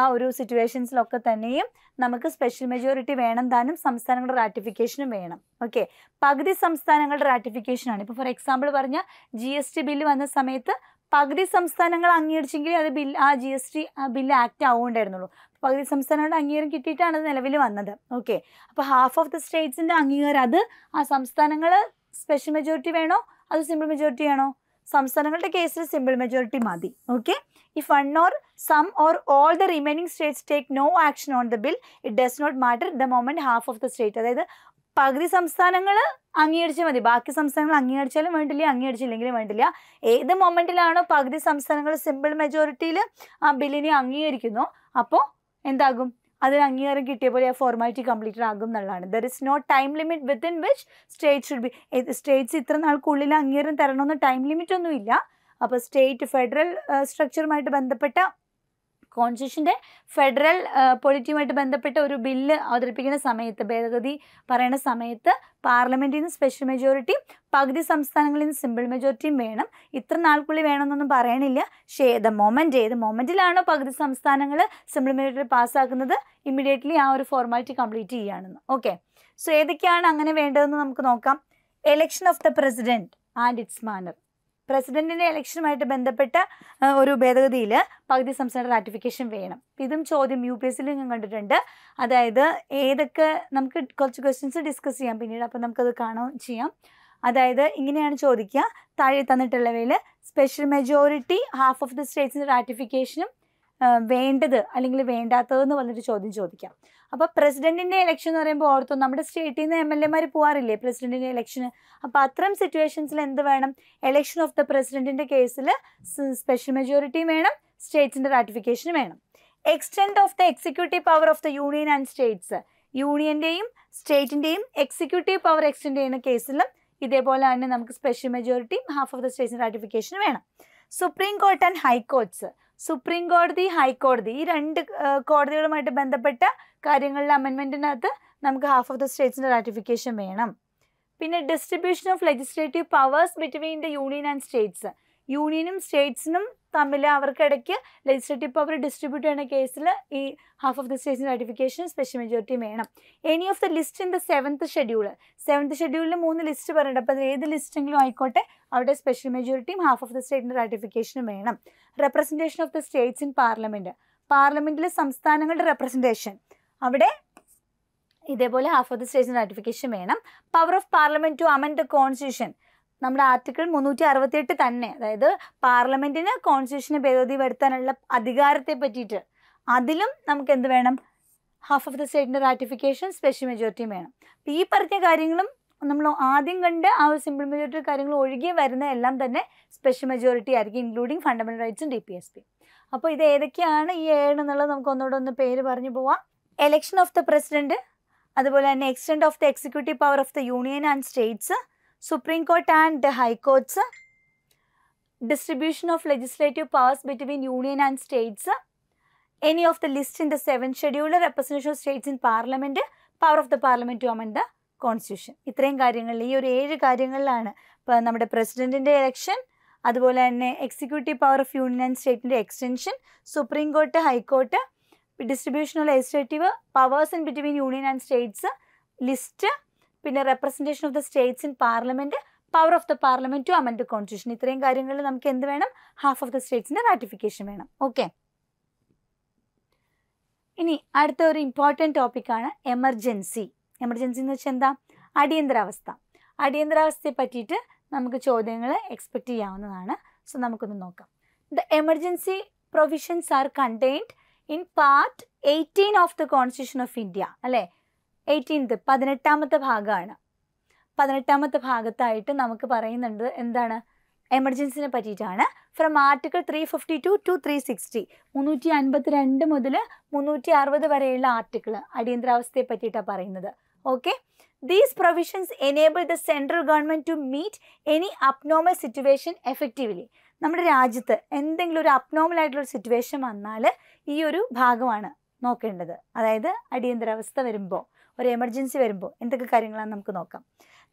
ആ ഒരു സിറ്റുവേഷൻസിലൊക്കെ തന്നെയും നമുക്ക് സ്പെഷ്യൽ മെജോറിറ്റി വേണം താനും സംസ്ഥാനങ്ങളുടെ റാറ്റിഫിക്കേഷനും വേണം ഓക്കെ പകുതി സംസ്ഥാനങ്ങളുടെ റാറ്റിഫിക്കേഷനാണ് ഇപ്പോൾ ഫോർ എക്സാമ്പിൾ പറഞ്ഞാൽ ജി എസ് ടി ബില്ല് വന്ന സമയത്ത് പകുതി സംസ്ഥാനങ്ങൾ അംഗീകരിച്ചെങ്കിൽ അത് ബിൽ ആ ജി എസ് ടി ആ ബില്ല് ആക്ട് ആവുകൊണ്ടായിരുന്നുള്ളൂ പകുതി സംസ്ഥാനങ്ങളുടെ അംഗീകാരം കിട്ടിയിട്ടാണ് അത് നിലവിൽ വന്നത് ഓക്കെ അപ്പോൾ ഹാഫ് ഓഫ് ദി സ്റ്റേറ്റ്സിൻ്റെ അംഗീകാരം അത് ആ സംസ്ഥാനങ്ങൾ സ്പെഷ്യൽ മെജോറിറ്റി വേണോ അത് സിമ്പിൾ മെജോറിറ്റി ആണോ സംസ്ഥാനങ്ങളുടെ കേസിൽ സിമ്പിൾ മെജോറിറ്റി മതി okay if one or some or all the remaining states take no action on the bill it does not matter the moment half of the state അതായത് പകുതി സംസ്ഥാനങ്ങൾ അംഗീകരിച്ചാൽ മതി ബാക്കി സംസ്ഥാനങ്ങൾ അംഗീകരിച്ചാലും വേണ്ടില്ല അംഗീകരിച്ചില്ലെങ്കിലും വേണ്ടില്ല ഏത് മൊമെന്റിലാണോ പകുതി സംസ്ഥാനങ്ങൾ സിമ്പിൾ മെജോറിറ്റിയിൽ ആ ബില്ലിനെ അംഗീകരിക്കുന്നു അപ്പോൾ എന്താകും അതിന് അംഗീകാരം കിട്ടിയ പോലെ ആ ഫോർമാലിറ്റി കംപ്ലീറ്റഡ് ആകും എന്നുള്ളതാണ് there is not time limit within which state should be states ഇത്ര നാൾക്കുള്ളിൽ അംഗീകാരം തരണമെന്ന് ടൈം ലിമിറ്റ് ഒന്നുമില്ല അപ്പോൾ സ്റ്റേറ്റ് ഫെഡറൽ സ്ട്രക്ചറുമായിട്ട് ബന്ധപ്പെട്ട കോൺസ്റ്റിറ്റ്യൂഷൻ്റെ ഫെഡറൽ പൊളിറ്റിയുമായിട്ട് ബന്ധപ്പെട്ട ഒരു ബില്ല് അവതരിപ്പിക്കുന്ന സമയത്ത് ഭേദഗതി പറയുന്ന സമയത്ത് പാർലമെൻറ്റിൽ നിന്ന് സ്പെഷ്യൽ മെജോറിറ്റിയും പകുതി സംസ്ഥാനങ്ങളിൽ നിന്ന് സിമ്പിൾ മെജോറിറ്റിയും വേണം ഇത്ര നാൾക്കുള്ളിൽ വേണമെന്നൊന്നും പറയണില്ല പക്ഷേ ഏത് മൊമെൻ്റ് ഏത് മൊമെൻറ്റിലാണോ പകുതി സംസ്ഥാനങ്ങൾ സിമ്പിൾ മെജോറിറ്റി പാസ്സാക്കുന്നത് ഇമ്മീഡിയറ്റ്ലി ആ ഒരു ഫോർമാലിറ്റി കംപ്ലീറ്റ് ചെയ്യുകയാണെന്ന് ഓക്കെ സോ ഏതൊക്കെയാണ് അങ്ങനെ വേണ്ടതെന്ന് നമുക്ക് നോക്കാം election of the president and its manner പ്രസിഡന്റിന്റെ ഇലക്ഷനുമായിട്ട് ബന്ധപ്പെട്ട ഒരു ഭേദഗതിയിൽ പകുതി സംസ്ഥാന റാറ്റിഫിക്കേഷൻ വേണം ഇതും ചോദ്യം യു പി എസ് സിയിൽ ഞാൻ കണ്ടിട്ടുണ്ട് അതായത് ഏതൊക്കെ നമുക്ക് കുറച്ച് ക്വസ്റ്റ്യൻസ് ഡിസ്കസ് ചെയ്യാം പിന്നീട് അപ്പം നമുക്കത് കാണുകയും ചെയ്യാം അതായത് ഇങ്ങനെയാണ് ചോദിക്കുക താഴെ തന്നിട്ടുള്ളവയിൽ special majority half of the സ്റ്റേറ്റ്സിൻ്റെ റാറ്റിഫിക്കേഷനും വേണ്ടത് അല്ലെങ്കിൽ വേണ്ടാത്തതെന്ന് പറഞ്ഞിട്ട് ചോദ്യം ചോദിക്കാം അപ്പോൾ പ്രസിഡന്റിന്റെ ഇലക്ഷൻ എന്ന് പറയുമ്പോൾ ഓർത്തു നമ്മുടെ സ്റ്റേറ്റിൽ നിന്ന് എം എൽ എമാർ പോവാറില്ലേ പ്രസിഡന്റിന്റെ ഇലക്ഷന് അപ്പോൾ അത്തരം സിറ്റുവേഷൻസിൽ എന്ത് വേണം ഇലക്ഷൻ ഓഫ് ദ പ്രസിഡന്റിന്റെ കേസിൽ സ്പെഷ്യൽ മെജോറിറ്റിയും വേണം സ്റ്റേറ്റ്സിന്റെ റാറ്റിഫിക്കേഷനും വേണം extend of the executive power of the union and states യൂണിയന്റെയും സ്റ്റേറ്റിന്റെയും എക്സിക്യൂട്ടീവ് പവർ എക്സ്റ്റെൻഡ് ചെയ്യുന്ന കേസിലും ഇതേപോലെ തന്നെ നമുക്ക് സ്പെഷ്യൽ മെജോറിറ്റിയും ഹാഫ് ഓഫ് ദ സ്റ്റേറ്റ്സിന്റെ റാറ്റിഫിക്കേഷനും വേണം supreme court and high courts supreme കോടതി ഹൈക്കോടതി ഈ രണ്ട് കോടതികളുമായിട്ട് ബന്ധപ്പെട്ട കാര്യങ്ങളിലെ അമെൻമെൻറ്റിനകത്ത് നമുക്ക് ഹാഫ് ഓഫ് ദ സ്റ്റേറ്റ്സിൻ്റെ റാറ്റിഫിക്കേഷൻ വേണം പിന്നെ distribution of legislative powers between the union and states യൂണിയനും സ്റ്റേറ്റ്സിനും തമ്മിൽ അവർക്കിടയ്ക്ക് ലെജിസ്ലേറ്റീവ് പവർ ഡിസ്ട്രിബ്യൂട്ട് ചെയ്യുന്ന കേസിൽ ഈ ഹാഫ് ഓഫ് ദി സ്റ്റേറ്റ്സിന് റട്ടിഫിക്കേഷൻ സ്പെഷ്യൽ മെജോറിറ്റി വേണം any of the list in the seventh schedule seventh ഷെഡ്യൂളിൽ മൂന്ന് ലിസ്റ്റ് പറയുന്നുണ്ട് അപ്പോൾ അത് ഏത് ലിസ്റ്റെങ്കിലും ആയിക്കോട്ടെ അവിടെ സ്പെഷ്യൽ മെജോറിറ്റിയും ഹാഫ് ഓഫ് ദി സ്റ്റേറ്റിൻ്റെ റട്ടിഫിക്കേഷനും വേണം representation of the states in parliament പാർലമെൻറ്റിലെ സംസ്ഥാനങ്ങളുടെ റെപ്രസെൻറ്റേഷൻ അവിടെ ഇതേപോലെ ഹാഫ് ഓഫ് ദി സ്റ്റേറ്റ്സിൻ്റെ റട്ടിഫിക്കേഷൻ വേണം power of parliament to amend the constitution നമ്മുടെ ആർട്ടിക്കിൾ മുന്നൂറ്റി അറുപത്തിയെട്ട് തന്നെ അതായത് പാർലമെന്റിന് കോൺസ്റ്റിറ്റ്യൂഷനെ ഭേദഗതി വരുത്താനുള്ള അധികാരത്തെ പറ്റിയിട്ട് അതിലും നമുക്ക് എന്ത് വേണം ഹാഫ് ഓഫ് ദ സ്റ്റേറ്റിൻ്റെ റാറ്റിഫിക്കേഷൻ സ്പെഷ്യൽ മെജോറിറ്റിയും വേണം അപ്പോൾ ഈ പറഞ്ഞ കാര്യങ്ങളും നമ്മൾ ആദ്യം കണ്ട് ആ ഒരു സിമ്പിൾ മെജോറിറ്റി കാര്യങ്ങൾ ഒഴികെ വരുന്ന എല്ലാം തന്നെ സ്പെഷ്യൽ മെജോറിറ്റി ആയിരിക്കും ഇൻക്ലൂഡിങ് ഫണ്ടമെൻ്റൽ റൈറ്റ്സും ഡി പി എസ് പി അപ്പോൾ ഇത് ഏതൊക്കെയാണ് ഈ ഏഴ് എന്നുള്ളത് നമുക്ക് ഒന്നുകൂടെ ഒന്ന് പേര് പറഞ്ഞു പോവാം എലക്ഷൻ ഓഫ് ദ പ്രസിഡൻറ്റ് അതുപോലെ തന്നെ extend of the executive power of the union and states Supreme Court and the High Courts, distribution of legislative powers between union and states, any of the list in the seventh schedule, representation of states in parliament, power of the parliament to amend the constitution. Constitution ഇത്രയും കാര്യങ്ങളിൽ ഈ ഒരു ഏഴ് കാര്യങ്ങളിലാണ് ഇപ്പോൾ നമ്മുടെ പ്രസിഡൻറ്റിൻ്റെ election അതുപോലെ തന്നെ executive power of union and സ്റ്റേറ്റിൻ്റെ extension supreme court high court distribution of legislative powers in between union and states, list, പിന്നെ representation of the states in parliament power of the parliament to amend constitution ഇത്രയും കാര്യങ്ങളിൽ നമുക്ക് എന്ത് വേണം half of the സ്റ്റേറ്റ്സിൻ്റെ ratification വേണം okay ഇനി അടുത്ത ഒരു ഇമ്പോർട്ടൻ്റ് ടോപ്പിക്കാണ് എമർജൻസി എമർജൻസി എന്ന് വെച്ചാൽ എന്താ അടിയന്തരാവസ്ഥ അടിയന്തരാവസ്ഥയെ പറ്റിയിട്ട് നമുക്ക് ചോദ്യങ്ങൾ എക്സ്പെക്റ്റ് ചെയ്യാവുന്നതാണ് സോ നമുക്കൊന്ന് നോക്കാം the emergency provisions are contained in part eighteen of the constitution of India അല്ലേ എയ്റ്റീൻത്ത് പതിനെട്ടാമത്തെ ഭാഗമാണ് പതിനെട്ടാമത്തെ ഭാഗത്തായിട്ട് നമുക്ക് പറയുന്നുണ്ട് എന്താണ് എമർജൻസിനെ പറ്റിയിട്ടാണ് from article three fifty two to three sixty മുന്നൂറ്റി അൻപത്തി രണ്ട് മുതൽ മുന്നൂറ്റി അറുപത് വരെയുള്ള ആർട്ടിക്കിൾ അടിയന്തരാവസ്ഥയെ പറ്റിയിട്ടാണ് പറയുന്നത് okay these provisions enable the central government to meet any abnormal situation effectively നമ്മുടെ രാജ്യത്ത് എന്തെങ്കിലും ഒരു അപ്നോമൽ ആയിട്ടുള്ള സിറ്റുവേഷൻ വന്നാൽ ഈ ഒരു ഭാഗമാണ് നോക്കേണ്ടത് അതായത് അടിയന്തരാവസ്ഥ വരുമ്പോൾ ഒരു എമർജൻസി വരുമ്പോൾ എന്തൊക്കെ കാര്യങ്ങളാണ് നമുക്ക് നോക്കാം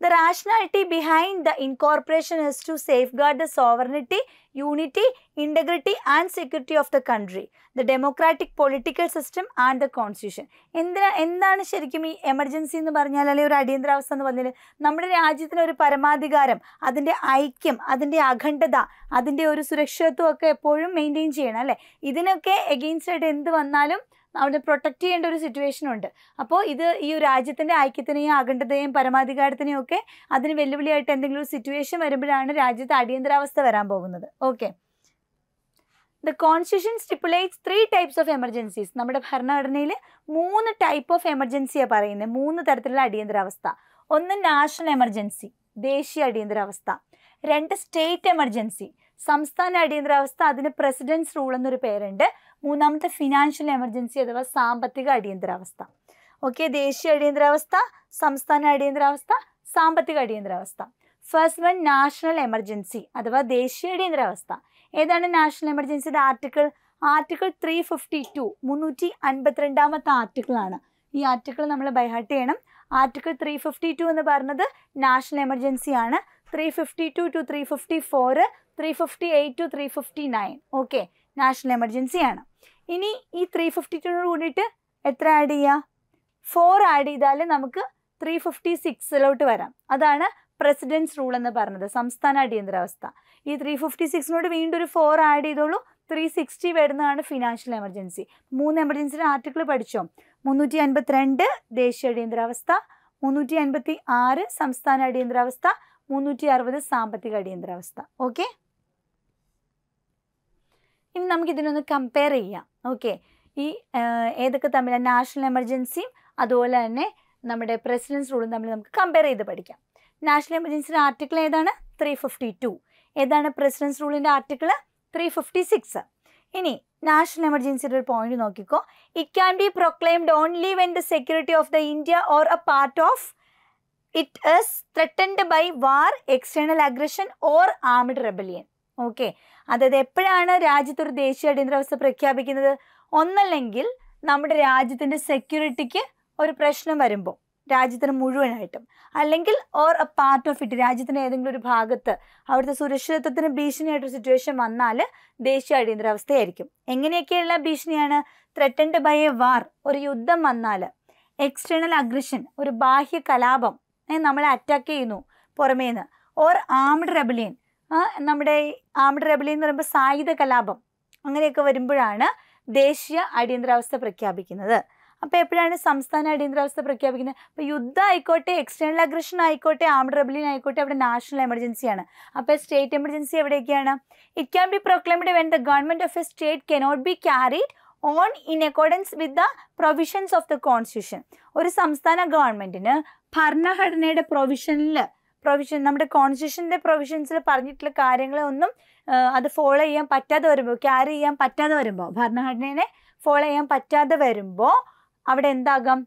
the rationality behind the incorporation is to safeguard the sovereignty unity integrity and security of the country the democratic political system and the constitution എന്തിനാ എന്താണ് ശരിക്കും ഈ എമർജൻസി എന്ന് പറഞ്ഞാൽ അല്ലെങ്കിൽ ഒരു അടിയന്തരാവസ്ഥ എന്ന് പറഞ്ഞാൽ നമ്മുടെ രാജ്യത്തിന് ഒരു പരമാധികാരം അതിൻ്റെ ഐക്യം അതിൻ്റെ അഖണ്ഡത അതിൻ്റെ ഒരു സുരക്ഷിതത്വം ഒക്കെ എപ്പോഴും മെയിൻറ്റെയിൻ ചെയ്യണം അല്ലേ ഇതിനൊക്കെ എഗെയിൻസ്റ്റ് ആയിട്ട് എന്ത് വന്നാലും അവിടെ പ്രൊട്ടക്റ്റ് ചെയ്യേണ്ട ഒരു സിറ്റുവേഷൻ ഉണ്ട് അപ്പോൾ ഇത് ഈ ഒരു രാജ്യത്തിൻ്റെ ഐക്യത്തിനെയും അഖണ്ഡതയും പരമാധികാരത്തിനെയും ഒക്കെ അതിന് വെല്ലുവിളിയായിട്ട് എന്തെങ്കിലും ഒരു സിറ്റുവേഷൻ വരുമ്പോഴാണ് രാജ്യത്ത് അടിയന്തരാവസ്ഥ വരാൻ പോകുന്നത് okay the constitution stipulates three types of emergencies നമ്മുടെ ഭരണഘടനയിൽ മൂന്ന് ടൈപ്പ് ഓഫ് എമർജൻസിയാണ് പറയുന്നത് മൂന്ന് തരത്തിലുള്ള അടിയന്തരാവസ്ഥ ഒന്ന് നാഷണൽ എമർജൻസി ദേശീയ അടിയന്തരാവസ്ഥ രണ്ട് സ്റ്റേറ്റ് എമർജൻസി സംസ്ഥാന അടിയന്തരാവസ്ഥ അതിന് പ്രസിഡൻസ് റൂൾ എന്നൊരു പേരുണ്ട് മൂന്നാമത്തെ ഫിനാൻഷ്യൽ എമർജൻസി അഥവാ സാമ്പത്തിക അടിയന്തരാവസ്ഥ ഓക്കെ ദേശീയ അടിയന്തരാവസ്ഥ സംസ്ഥാന അടിയന്തരാവസ്ഥ സാമ്പത്തിക അടിയന്തരാവസ്ഥ ഫസ്റ്റ് വൺ നാഷണൽ എമർജൻസി അഥവാ ദേശീയ അടിയന്തരാവസ്ഥ ഏതാണ് നാഷണൽ എമർജൻസിയുടെ article article three fifty two മുന്നൂറ്റി അൻപത്തിരണ്ടാമത്തെ ആർട്ടിക്കിളാണ് ഈ ആർട്ടിക്കിൾ നമ്മൾ ബൈഹാർട്ട് ചെയ്യണം ആർട്ടിക്കിൾ ത്രീ ഫിഫ്റ്റി ടു എന്ന് പറഞ്ഞത് നാഷണൽ എമർജൻസി ആണ് three fifty two to three fifty four three fifty eight two three fifty nine okay national emergency ആണ് ഇനി ഈ ത്രീ ഫിഫ്റ്റി ടൂനോട് കൂടിയിട്ട് എത്ര ആഡ് ചെയ്യുക ഫോർ ആഡ് ചെയ്താൽ നമുക്ക് ത്രീ ഫിഫ്റ്റി സിക്സിലോട്ട് വരാം അതാണ് പ്രസിഡൻസ് റൂൾ എന്ന് പറഞ്ഞത് സംസ്ഥാന അടിയന്തരാവസ്ഥ ഈ ത്രീ ഫിഫ്റ്റി സിക്സിനോട് വീണ്ടും ഒരു ഫോർ ആഡ് ചെയ്തോളൂ ത്രീ സിക്സ്റ്റി വരുന്നതാണ് ഫിനാൻഷ്യൽ എമർജൻസി മൂന്ന് എമർജൻസിയുടെ ആർട്ടിക്കിൾ പഠിച്ചോ മുന്നൂറ്റി അൻപത്തിരണ്ട് ദേശീയ അടിയന്തരാവസ്ഥ മുന്നൂറ്റി അൻപത്തി ആറ് സംസ്ഥാന അടിയന്തരാവസ്ഥ മുന്നൂറ്റി അറുപത് സാമ്പത്തിക അടിയന്തരാവസ്ഥ ഓക്കെ ഇനി നമുക്ക് ഇതിനൊന്ന് കമ്പയർ ചെയ്യാം ഓക്കെ ഈ ഏതൊക്കെ തമ്മിൽ നാഷണൽ എമർജൻസിയും അതുപോലെ തന്നെ നമ്മുടെ പ്രസിഡൻസ് റൂളും തമ്മിൽ നമുക്ക് കമ്പയർ ചെയ്ത് പഠിക്കാം നാഷണൽ എമർജൻസിയുടെ ആർട്ടിക്കിൾ ഏതാണ് ത്രീ ഫിഫ്റ്റി ടു ഏതാണ് പ്രസിഡൻസ് റൂളിൻ്റെ ആർട്ടിക്കിൾ ത്രീ ഫിഫ്റ്റി സിക്സ് ഇനി നാഷണൽ എമർജൻസിയുടെ ഒരു പോയിന്റ് നോക്കിക്കോ it can be proclaimed only when the security of the India or a part of it is threatened by war external aggression or armed rebellion okay അതായത് എപ്പോഴാണ് ഒരു ദേശീയ അടിയന്തരാവസ്ഥ പ്രഖ്യാപിക്കുന്നത് ഒന്നല്ലെങ്കിൽ നമ്മുടെ രാജ്യത്തിൻ്റെ സെക്യൂരിറ്റിക്ക് ഒരു പ്രശ്നം വരുമ്പോൾ രാജ്യത്തിന് മുഴുവനായിട്ടും അല്ലെങ്കിൽ or a part of it രാജ്യത്തിൻ്റെ ഏതെങ്കിലും ഒരു ഭാഗത്ത് അവിടുത്തെ സുരക്ഷിതത്വത്തിന് ഒരു സിറ്റുവേഷൻ വന്നാൽ ദേശീയ അടിയന്തരാവസ്ഥയായിരിക്കും എങ്ങനെയൊക്കെയുള്ള ഭീഷണിയാണ് ത്രെറ്റൻഡ് ബൈ എ വാർ ഒരു യുദ്ധം വന്നാൽ എക്സ്റ്റേണൽ അഗ്രഷൻ ഒരു ബാഹ്യ കലാപം നമ്മളെ അറ്റാക്ക് ചെയ്യുന്നു പുറമേന്ന് ഓർ ആംഡ് റെബലിയൻ നമ്മുടെ ആംഡ് റബലി എന്ന് പറയുമ്പോൾ സായുധ കലാപം അങ്ങനെയൊക്കെ വരുമ്പോഴാണ് ദേശീയ അടിയന്തരാവസ്ഥ പ്രഖ്യാപിക്കുന്നത് അപ്പോൾ എപ്പോഴാണ് സംസ്ഥാന അടിയന്തരാവസ്ഥ പ്രഖ്യാപിക്കുന്നത് അപ്പോൾ യുദ്ധം ആയിക്കോട്ടെ എക്സ്റ്റേണൽ അഗ്രഷൻ ആയിക്കോട്ടെ ആംഡ് റബലിൻ ആയിക്കോട്ടെ അവിടെ നാഷണൽ എമർജൻസിയാണ് അപ്പോൾ സ്റ്റേറ്റ് എമർജൻസി എവിടെയൊക്കെയാണ് it can be proclaimed when the government of a state cannot be carried on in accordance with the provisions of the constitution ഒരു സംസ്ഥാന ഗവൺമെൻറ്റിന് ഭരണഘടനയുടെ പ്രൊവിഷനിൽ പ്രൊവിഷൻ നമ്മുടെ കോൺസ്റ്റിറ്റ്യൂഷൻ്റെ പ്രൊവിഷൻസിൽ പറഞ്ഞിട്ടുള്ള കാര്യങ്ങളൊന്നും അത് ഫോളോ ചെയ്യാൻ പറ്റാതെ വരുമ്പോൾ ക്യാരി ചെയ്യാൻ പറ്റാതെ വരുമ്പോൾ ഭരണഘടനയെ ഫോളോ ചെയ്യാൻ പറ്റാതെ വരുമ്പോൾ അവിടെ എന്താകാം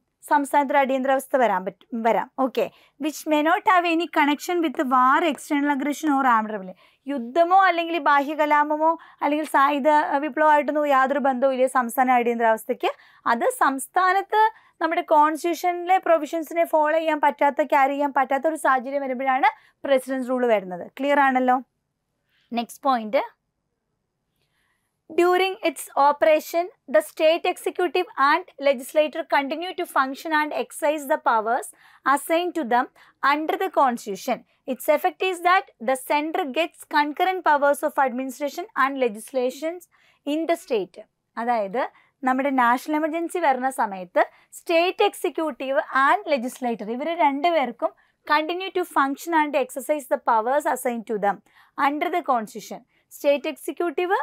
ഒരു അടിയന്തരാവസ്ഥ വരാൻ പറ്റും വരാം okay which may not have any connection with war external aggression or armed rebel യുദ്ധമോ അല്ലെങ്കിൽ ബാഹ്യകലാപമോ അല്ലെങ്കിൽ സായുധ വിപ്ലവമായിട്ടൊന്നും യാതൊരു ബന്ധവും ഇല്ല സംസ്ഥാന അടിയന്തരാവസ്ഥയ്ക്ക് അത് സംസ്ഥാനത്ത് നമ്മുടെ കോൺസ്റ്റിറ്റ്യൂഷനിലെ പ്രൊവിഷൻസിനെ ഫോളോ ചെയ്യാൻ പറ്റാത്ത ക്യാരി ചെയ്യാൻ പറ്റാത്ത ഒരു സാഹചര്യം വരുമ്പോഴാണ് പ്രസിഡൻസ് റൂൾ വരുന്നത് ക്ലിയർ ആണല്ലോ next point During its operation, the state executive and legislature continue to function and exercise the powers assigned to them under the constitution. Its effect is that the center gets concurrent powers of administration and legislations in the state. അതായത് നമ്മുടെ national emergency വരുന്ന സമയത്ത് state executive and legislature ഇവർ രണ്ടുപേർക്കും continue to function and exercise the powers assign to them under the constitution state executive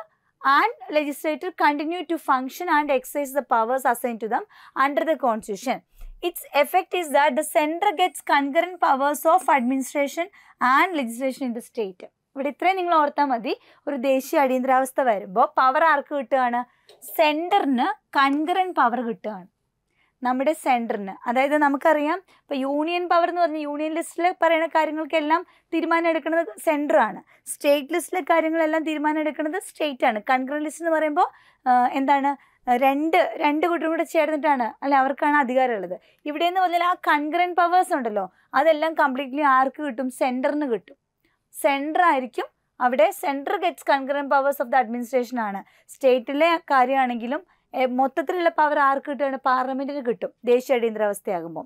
and legislature continue to function and exercise the powers assigned to them under the constitution. Its effect is that the center gets concurrent powers of administration and legislation in the state. ഇവിടെ ഇത്രയും നിങ്ങൾ ഓർത്താൽ മതി ഒരു ദേശീയ അടിയന്തരാവസ്ഥ വരുമ്പോൾ power ആർക്ക് കിട്ടുകയാണ് സെൻറ്ററിന് കൺകറൻ പവർ കിട്ടുകയാണ് നമ്മുടെ സെൻറ്ററിന് അതായത് നമുക്കറിയാം ഇപ്പോൾ യൂണിയൻ പവർ എന്ന് പറഞ്ഞ യൂണിയൻ ലിസ്റ്റിൽ പറയുന്ന കാര്യങ്ങൾക്കെല്ലാം തീരുമാനം എടുക്കുന്നത് സെൻറ്ററാണ് സ്റ്റേറ്റ് ലിസ്റ്റിലെ കാര്യങ്ങളെല്ലാം തീരുമാനം എടുക്കുന്നത് സ്റ്റേറ്റാണ് കൺഗ്രൻ ലിസ്റ്റ് എന്ന് പറയുമ്പോൾ എന്താണ് രണ്ട് രണ്ട് കൂട്ടരും കൂടെ ചേർന്നിട്ടാണ് അല്ല അവർക്കാണ് അധികാരമുള്ളത് ഇവിടെ എന്ന് പറഞ്ഞാൽ ആ കൺഗ്രൻ പവേഴ്സ് ഉണ്ടല്ലോ അതെല്ലാം കംപ്ലീറ്റ്ലി ആർക്ക് കിട്ടും സെൻറ്ററിന് കിട്ടും സെൻറ്റർ ആയിരിക്കും അവിടെ central gets concurrent powers of the administration ആണ് സ്റ്റേറ്റിലെ കാര്യമാണെങ്കിലും മൊത്തത്തിലുള്ള പവർ ആർക്ക് കിട്ടുകയാണ് പാർലമെന്റിന് കിട്ടും ദേശീയ അടിയന്തരാവസ്ഥയാകുമ്പോൾ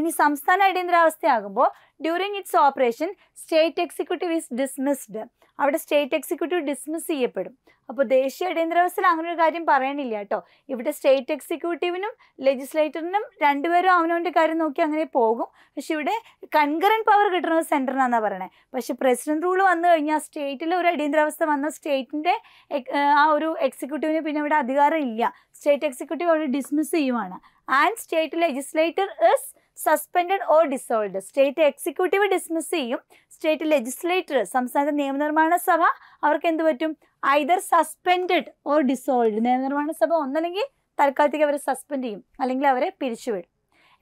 ഇനി സംസ്ഥാന അടിയന്തരാവസ്ഥയാകുമ്പോൾ during its operation state executive is dismissed അവിടെ സ്റ്റേറ്റ് എക്സിക്യൂട്ടീവ് ഡിസ്മിസ് ചെയ്യപ്പെടും അപ്പോൾ ദേശീയ അടിയന്തരാവസ്ഥയിൽ അങ്ങനെ ഒരു കാര്യം പറയണില്ല കേട്ടോ ഇവിടെ സ്റ്റേറ്റ് എക്സിക്യൂട്ടീവിനും ലെജിസ്ലേറ്ററിനും രണ്ടുപേരും അവനവൻ്റെ കാര്യം നോക്കി അങ്ങനെ പോകും പക്ഷെ ഇവിടെ കൺകറൻ പവർ കിട്ടുന്നത് സെൻറ്ററിനാണെന്നാണ് പറയണേ പക്ഷെ പ്രസിഡന്റ് റൂൾ വന്നു കഴിഞ്ഞാൽ സ്റ്റേറ്റിൽ ഒരു അടിയന്തരാവസ്ഥ വന്ന സ്റ്റേറ്റിൻ്റെ ആ ഒരു എക്സിക്യൂട്ടീവിന് പിന്നെ ഇവിടെ അധികാരം ഇല്ല സ്റ്റേറ്റ് എക്സിക്യൂട്ടീവ് അവിടെ ഡിസ്മിസ് ചെയ്യുവാണ് and state legislature is suspend or dissolved state executive dismiss ചെയ്യും സ്റ്റേറ്റ് ലെജിസ്ലേറ്റർ സംസ്ഥാനത്തെ നിയമനിർമ്മാണ സഭ അവർക്ക് എന്ത് പറ്റും ഐദർ സസ്പെൻഡ് ഓർ ഡിസോൾഡ് നിയമനിർമ്മാണ സഭ ഒന്നല്ലെങ്കിൽ തൽക്കാലത്തേക്ക് അവരെ സസ്പെൻഡ് ചെയ്യും അല്ലെങ്കിൽ അവരെ പിരിച്ചുവിടും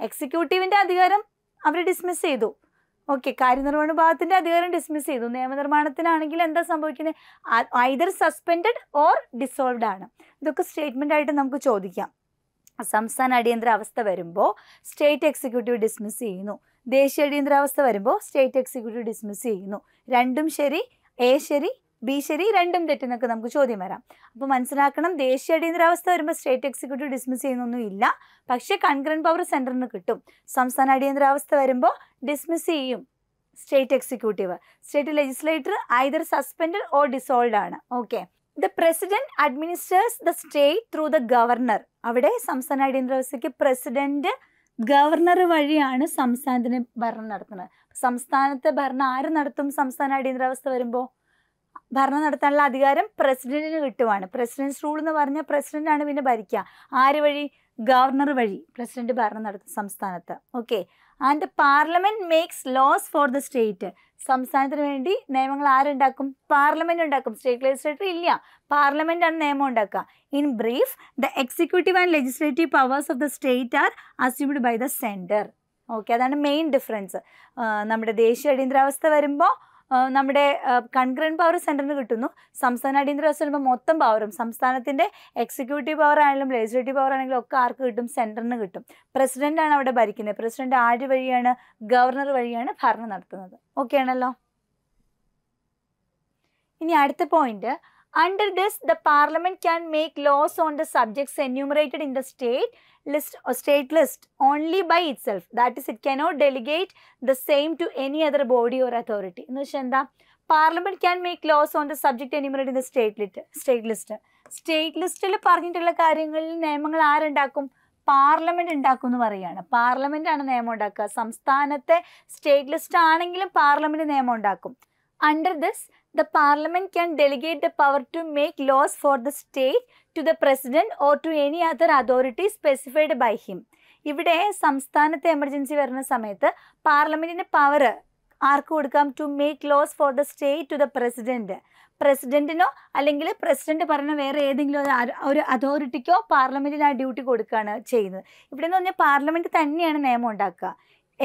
എക്സിക്യൂട്ടീവിൻ്റെ അധികാരം അവർ ഡിസ്മിസ് ചെയ്തു ഓക്കെ കാര്യനിർവഹണ വിഭാഗത്തിൻ്റെ അധികാരം ഡിസ്മിസ് ചെയ്തു നിയമനിർമ്മാണത്തിനാണെങ്കിൽ എന്താ സംഭവിക്കുന്നത് ഐദർ സസ്പെൻഡ് ഓർ ഡിസോൾവ് ആണ് ഇതൊക്കെ സ്റ്റേറ്റ്മെൻ്റ് ആയിട്ട് നമുക്ക് ചോദിക്കാം സംസ്ഥാന അടിയന്തരാവസ്ഥ വരുമ്പോൾ സ്റ്റേറ്റ് എക്സിക്യൂട്ടീവ് ഡിസ്മിസ് ചെയ്യുന്നു ദേശീയ അടിയന്തരാവസ്ഥ വരുമ്പോൾ സ്റ്റേറ്റ് എക്സിക്യൂട്ടീവ് ഡിസ്മിസ് ചെയ്യുന്നു രണ്ടും ശരി എ ശരി ബി ശരി രണ്ടും തെറ്റെന്നൊക്കെ നമുക്ക് ചോദ്യം വരാം അപ്പോൾ മനസ്സിലാക്കണം ദേശീയ അടിയന്തരാവസ്ഥ വരുമ്പോൾ സ്റ്റേറ്റ് എക്സിക്യൂട്ടീവ് ഡിസ്മിസ് ചെയ്യുന്നൊന്നുമില്ല പക്ഷേ കൺഗ്രൻ പവർ സെൻറ്ററിന് കിട്ടും സംസ്ഥാന അടിയന്തരാവസ്ഥ വരുമ്പോൾ ഡിസ്മിസ് ചെയ്യും state executive state legislature either suspend or dissolved ആണ് okay the president administers the state through the governor അവിടെ സംസ്ഥാന അടിയന്തര വ്യവസ്ഥയ്ക്ക് പ്രസിഡന്റ് ഗവർണർ വഴിയാണ് സംസ്ഥാനത്തിന് ഭരണം നടത്തുന്നത് സംസ്ഥാനത്തെ ഭരണം ആര് നടത്തും സംസ്ഥാന അടിയന്തരാവസ്ഥ വരുമ്പോൾ ഭരണം നടത്താനുള്ള അധികാരം പ്രസിഡന്റിന് കിട്ടുവാണ് പ്രസിഡന്റ്സ് റൂൾ എന്ന് പറഞ്ഞാൽ പ്രസിഡന്റാണ് പിന്നെ ഭരിക്കുക ആര് വഴി ഗവർണർ വഴി പ്രസിഡന്റ് ഭരണം നടത്തും സംസ്ഥാനത്ത് okay and parliament makes laws for the state സംസ്ഥാനത്തിന് വേണ്ടി നിയമങ്ങൾ ആരുണ്ടാക്കും പാർലമെന്റ് ഉണ്ടാക്കും സ്റ്റേറ്റ് ലെജിസ്ലേറ്റർ ഇല്ല പാർലമെന്റ് ആണ് നിയമം ഉണ്ടാക്കുക in brief the executive and legislative powers of the state are assumed by the centre okay അതാണ് മെയിൻ ഡിഫറൻസ് നമ്മുടെ ദേശീയ അടിയന്തരാവസ്ഥ വരുമ്പോൾ നമ്മുടെ കൺഗ്രൻ പവർ സെൻറ്ററിന് കിട്ടുന്നു സംസ്ഥാന അടിയന്തര അവസ്ഥ മൊത്തം പവറും സംസ്ഥാനത്തിൻ്റെ എക്സിക്യൂട്ടീവ് പവർ ആണെങ്കിലും ലെജിസ്ലേറ്റീവ് പവർ ആണെങ്കിലും ഒക്കെ ആർക്ക് കിട്ടും സെൻറ്ററിന് കിട്ടും പ്രസിഡൻ്റാണ് അവിടെ ഭരിക്കുന്നത് പ്രസിഡന്റ് ആര് വഴിയാണ് ഗവർണർ വഴിയാണ് ഭരണം നടത്തുന്നത് ഓക്കെ ആണല്ലോ ഇനി അടുത്ത point Under this, the parliament can make laws on the subjects enumerated in the state list or uh, state list only by itself. That is, it cannot delegate the same to any other body or authority. എന്ന് വെച്ചാൽ എന്താ parliament can make laws on the subject enumerate in the state list state list state ലിസ്റ്റിൽ പറഞ്ഞിട്ടുള്ള കാര്യങ്ങളിൽ നിയമങ്ങൾ ആരുണ്ടാക്കും parliament ഉണ്ടാക്കും എന്ന് പറയുകയാണ് പാർലമെന്റ് ആണ് നിയമം ഉണ്ടാക്കുക സംസ്ഥാനത്തെ സ്റ്റേറ്റ് ലിസ്റ്റ് ആണെങ്കിലും പാർലമെന്റ് നിയമം ഉണ്ടാക്കും under this the parliament can delegate the power to make laws for the state to the president or to any other authority specified by him ഇവിടെ സംസ്ഥാനത്തെ എമർജൻസി വരുന്ന സമയത്ത് പാർലമെന്റിന് പവർ ആർക്ക് കൊടുക്കാം to make laws for the state to the president പ്രസിഡന്റിനോ അല്ലെങ്കിൽ president പറഞ്ഞ വേറെ ഏതെങ്കിലും ഒരു അതോറിറ്റിക്കോ പാർലമെന്റിന് ആ ഡ്യൂട്ടി കൊടുക്കുകയാണ് ചെയ്യുന്നത് ഇവിടെ എന്ന് പറഞ്ഞാൽ പാർലമെന്റ് തന്നെയാണ് നിയമം ഉണ്ടാക്കുക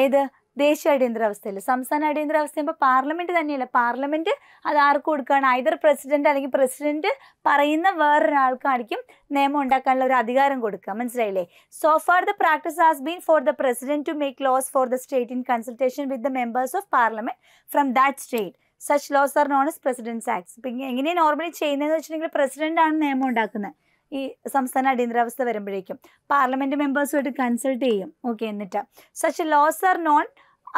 ഏത് ദേശീയ അടിയന്തരാവസ്ഥയിൽ സംസ്ഥാന അടിയന്തരാവസ്ഥ ആകുമ്പോൾ പാർലമെൻറ്റ് തന്നെയല്ല പാർലമെൻറ്റ് അത് ആർക്ക് കൊടുക്കുകയാണ് ഐതർ പ്രസിഡന്റ് അല്ലെങ്കിൽ പ്രസിഡന്റ് പറയുന്ന വേറൊരാൾക്കായിരിക്കും നിയമം ഉണ്ടാക്കാനുള്ള ഒരു അധികാരം കൊടുക്കുക മനസ്സിലായില്ലേ so far the practice has been for the president to make laws for the state in consultation with the members of parliament from that state such laws are known as president's acts ഇപ്പം എങ്ങനെയാണ് normally ചെയ്യുന്നതെന്ന് വെച്ചിട്ടുണ്ടെങ്കിൽ president ആണ് നിയമം ഉണ്ടാക്കുന്നത് ഈ സംസ്ഥാന അടിയന്തരാവസ്ഥ വരുമ്പോഴേക്കും പാർലമെന്റ് മെമ്പേഴ്സുമായിട്ട് കൺസൾട്ട് ചെയ്യും ഓക്കെ എന്നിട്ട് such laws are known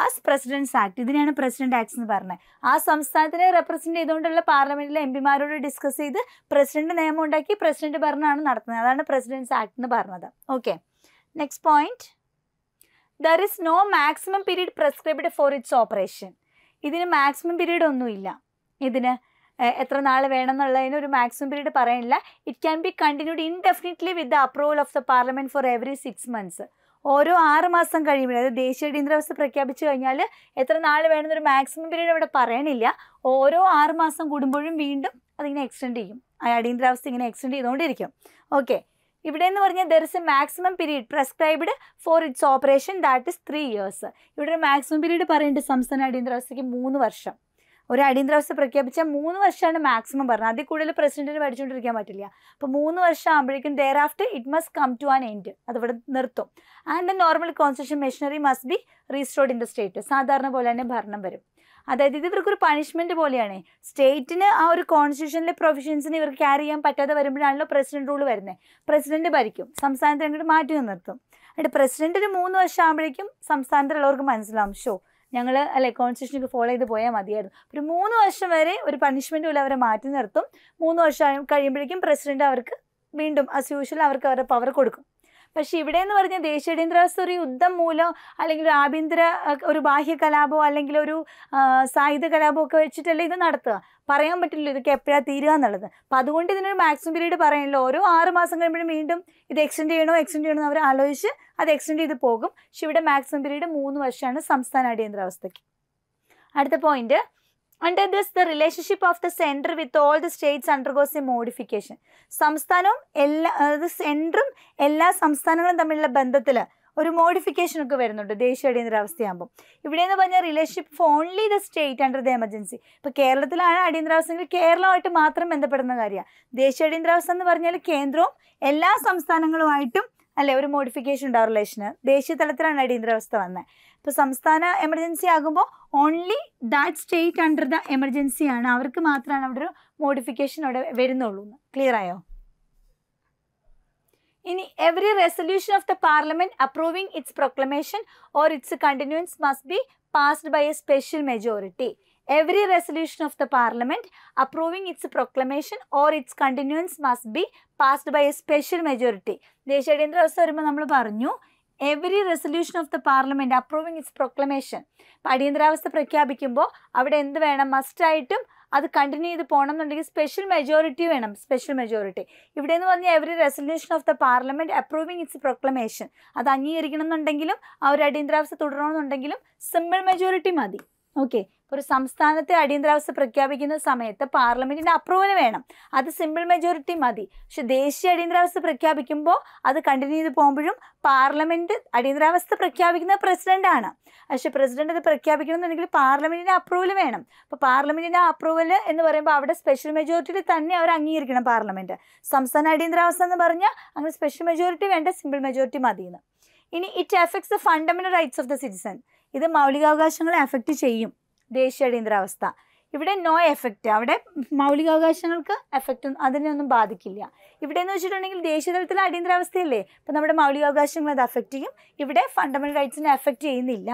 as president's act ഇതിനെയാണ് പ്രസിഡന്റ് ആക്ട് എന്ന് പറഞ്ഞത് ആ സംസ്ഥാനത്തിനെ റെപ്രസെന്റ് ചെയ്തുകൊണ്ടുള്ള പാർലമെന്റിലെ എം പിമാരോട് ഡിസ്കസ് ചെയ്ത് പ്രസിഡന്റ് നിയമം ഉണ്ടാക്കി പ്രസിഡന്റ് ഭരണമാണ് നടത്തുന്നത് അതാണ് പ്രസിഡൻസ് ആക്ട് എന്ന് പറഞ്ഞത് okay next point there is no maximum period prescribed for its operation ഇതിന് മാക്സിമം പീരീഡ് ഒന്നുമില്ല ഇതിന് എത്ര നാൾ വേണം എന്നുള്ളതിന് ഒരു മാക്സിമം പീരീഡ് പറയുന്നില്ല it can be continued indefinitely with the approval of the parliament for every six months ഓരോ ആറ് മാസം കഴിയുമ്പോൾ അതായത് ദേശീയ അടിയന്തരാവസ്ഥ പ്രഖ്യാപിച്ചു കഴിഞ്ഞാൽ എത്ര നാൾ വേണമെന്നൊരു മാക്സിമം പീരീഡ് അവിടെ പറയണില്ല ഓരോ ആറ് മാസം കൂടുമ്പോഴും വീണ്ടും അതിങ്ങനെ എക്സ്റ്റെൻഡ് ചെയ്യും ആ അടിയന്തരാവസ്ഥ ഇങ്ങനെ എക്സ്റ്റെൻഡ് ചെയ്തുകൊണ്ടിരിക്കും ഓക്കെ ഇവിടെ എന്ന് പറഞ്ഞാൽ there is a maximum period prescribed for its operation that is three years ഇവിടെ ഒരു മാക്സിമം പീരീഡ് പറയുന്നുണ്ട് സംസ്ഥാന അടിയന്തരാവസ്ഥയ്ക്ക് മൂന്ന് വർഷം ഒരു അടിയന്തരാവസ്ഥ പ്രഖ്യാപിച്ച മൂന്ന് വർഷമാണ് മാക്സിമം പറഞ്ഞത് അതിൽ കൂടുതൽ പ്രസിഡന്റിന് പഠിച്ചുകൊണ്ടിരിക്കാൻ പറ്റില്ല അപ്പോൾ മൂന്ന് വർഷം ആകുമ്പോഴേക്കും thereafter it must come to an end അതവിടെ നിർത്തും and the normal constitution machinery must be restored in the state സാധാരണ പോലെ തന്നെ ഭരണം വരും അതായത് ഇത് ഇവർക്കൊരു പണിഷ്മെന്റ് പോലെയാണ് സ്റ്റേറ്റിന് ആ ഒരു കോൺസ്റ്റിറ്റ്യൂഷനിലെ പ്രൊവിഷൻസിന് ഇവർക്ക് ക്യാരി ചെയ്യാൻ പറ്റാതെ വരുമ്പോഴാണല്ലോ പ്രസിഡന്റ് റൂൾ വരുന്നത് പ്രസിഡന്റ് ഭരിക്കും സംസ്ഥാനത്തെ അങ്ങോട്ട് മാറ്റി നിർത്തും എന്നിട്ട് പ്രസിഡന്റിന് മൂന്ന് വർഷം ആകുമ്പോഴേക്കും സംസ്ഥാനത്തിലുള്ളവർക്ക് മനസ്സിലാവും ഷോ ഞങ്ങൾ അല്ലെ കോൺസ്റ്റിറ്റ്യൂഷനൊക്കെ ഫോളോ ചെയ്ത് പോയാൽ മതിയായിരുന്നു ഒരു മൂന്ന് വർഷം വരെ ഒരു പണിഷ്മെന്റ് ഇല്ല അവരെ മാറ്റി നിർത്തും മൂന്ന് വർഷം കഴിയുമ്പോഴേക്കും പ്രസിഡന്റ് അവർക്ക് വീണ്ടും അസ് യൂഷ്വൽ അവർക്ക് അവരുടെ പവർ കൊടുക്കും പക്ഷേ ഇവിടെ എന്ന് പറഞ്ഞാൽ ദേശീയടിയന്തരാവസ്ഥ ഒരു യുദ്ധം മൂലം അല്ലെങ്കിൽ ഒരു ആഭ്യന്തര ഒരു ബാഹ്യ കലാപോ അല്ലെങ്കിൽ ഒരു സായുധ കലാപോ ഒക്കെ വെച്ചിട്ടല്ലേ ഇത് നടത്തുക പറയാൻ പറ്റില്ല ഇതൊക്കെ എപ്പോഴാണ് തീരുക എന്നുള്ളത് അപ്പം അതുകൊണ്ട് ഇതിനൊരു മാക്സിമം പീരീഡ് പറയാനില്ല ഓരോ ആറ് മാസം കഴിയുമ്പോഴും വീണ്ടും ഇത് എക്സ്റ്റെൻഡ് ചെയ്യണോ എക്സ്റ്റെൻഡ് ചെയ്യണോ എന്ന് അവർ ആലോചിച്ച് അത് എക്സ്റ്റെൻഡ് ചെയ്ത് പോകും പക്ഷെ ഇവിടെ മാക്സിമം പീരീഡ് മൂന്ന് വർഷമാണ് സംസ്ഥാന അടിയന്തരാവസ്ഥയ്ക്ക് അടുത്ത point Under this, the relationship of the center with all the states undergoes a modification സംസ്ഥാനവും എല്ലാ സെൻറ്ററും എല്ലാ സംസ്ഥാനങ്ങളും തമ്മിലുള്ള ബന്ധത്തിൽ ഒരു മോഡിഫിക്കേഷൻ ഒക്കെ വരുന്നുണ്ട് ദേശീയ അടിയന്തരാവസ്ഥയാകുമ്പോൾ ഇവിടെ എന്ന് പറഞ്ഞാൽ relationship for only the state under the emergency ഇപ്പോൾ കേരളത്തിലാണ് അടിയന്തരാവസ്ഥയെങ്കിൽ കേരളമായിട്ട് മാത്രം ബന്ധപ്പെടുന്ന കാര്യമാണ് ദേശീയ അടിയന്തരാവസ്ഥ എന്ന് പറഞ്ഞാൽ കേന്ദ്രവും എല്ലാ സംസ്ഥാനങ്ങളുമായിട്ടും അല്ലേ ഒരു മോഡിഫിക്കേഷൻ ഉണ്ടാവും റിലേഷന് ദേശീയ തലത്തിലാണ് അടിയന്തരാവസ്ഥ വന്നത് ഇപ്പോൾ സംസ്ഥാന എമർജൻസി ആകുമ്പോൾ only that state under the emergency ആണ് അവർക്ക് മാത്രമാണ് അവിടെ ഒരു മോഡിഫിക്കേഷൻ അവിടെ വരുന്നുള്ളൂ ക്ലിയർ ആയോ ഇനി every resolution of the parliament approving its proclamation or its continuance must be passed by a special majority every resolution of the parliament approving its proclamation or its continuance must be passed by a special majority ദേശീയ അടിയന്തര അവസ്ഥ വരുമ്പോൾ നമ്മൾ പറഞ്ഞു every resolution of the parliament approving its proclamation ഇപ്പം അടിയന്തരാവസ്ഥ പ്രഖ്യാപിക്കുമ്പോൾ അവിടെ എന്ത് വേണം മസ്റ്റായിട്ടും അത് കണ്ടിന്യൂ ചെയ്ത് പോകണം എന്നുണ്ടെങ്കിൽ സ്പെഷ്യൽ മെജോറിറ്റി വേണം സ്പെഷ്യൽ മെജോറിറ്റി ഇവിടെ എന്ന് പറഞ്ഞാൽ every resolution of the parliament approving its proclamation അത് അംഗീകരിക്കണം എന്നുണ്ടെങ്കിലും ആ ഒരു അടിയന്തരാവസ്ഥ തുടരണമെന്നുണ്ടെങ്കിലും സിമ്പിൾ മെജോറിറ്റി മതി ഓക്കെ ഒരു സംസ്ഥാനത്തെ അടിയന്തരാവസ്ഥ പ്രഖ്യാപിക്കുന്ന സമയത്ത് പാർലമെന്റിന്റെ അപ്രൂവൽ വേണം അത് സിമ്പിൾ മെജോറിറ്റി മതി പക്ഷെ ദേശീയ അടിയന്തരാവസ്ഥ പ്രഖ്യാപിക്കുമ്പോൾ അത് കണ്ടിന്യൂ ചെയ്ത് പോകുമ്പോഴും പാർലമെന്റ് അടിയന്തരാവസ്ഥ പ്രഖ്യാപിക്കുന്നത് പ്രസിഡന്റാണ് പക്ഷെ പ്രസിഡന്റ് അത് പ്രഖ്യാപിക്കണമെന്നുണ്ടെങ്കിൽ പാർലമെന്റിന്റെ അപ്രൂവൽ വേണം അപ്പോൾ പാർലമെന്റിന്റെ അപ്രൂവൽ എന്ന് പറയുമ്പോൾ അവിടെ സ്പെഷ്യൽ മെജോറിറ്റിയിൽ തന്നെ അവർ അംഗീകരിക്കണം പാർലമെന്റ് സംസ്ഥാന അടിയന്തരാവസ്ഥ എന്ന് പറഞ്ഞാൽ അങ്ങനെ സ്പെഷ്യൽ മെജോറിറ്റി വേണ്ട സിമ്പിൾ മെജോറിറ്റി മതിയെന്ന് ഇനി it effects the fundamental rights of the citizen ഇത് മൗലികാവകാശങ്ങളെ എഫക്ട് ചെയ്യും ദേശീയ അടിയന്തരാവസ്ഥ ഇവിടെ നോ എഫക്റ്റ് അവിടെ മൗലികാവകാശങ്ങൾക്ക് എഫക്റ്റ് അതിനെ ഒന്നും ബാധിക്കില്ല ഇവിടെ എന്ന് വെച്ചിട്ടുണ്ടെങ്കിൽ ദേശീയ അടിയന്തരാവസ്ഥയല്ലേ അപ്പം നമ്മുടെ മൗലികാവകാശങ്ങൾ അത് എഫക്റ്റ് ചെയ്യും ഇവിടെ ഫണ്ടമെൻ്റൽ റൈറ്റ്സിനെ എഫക്റ്റ് ചെയ്യുന്നില്ല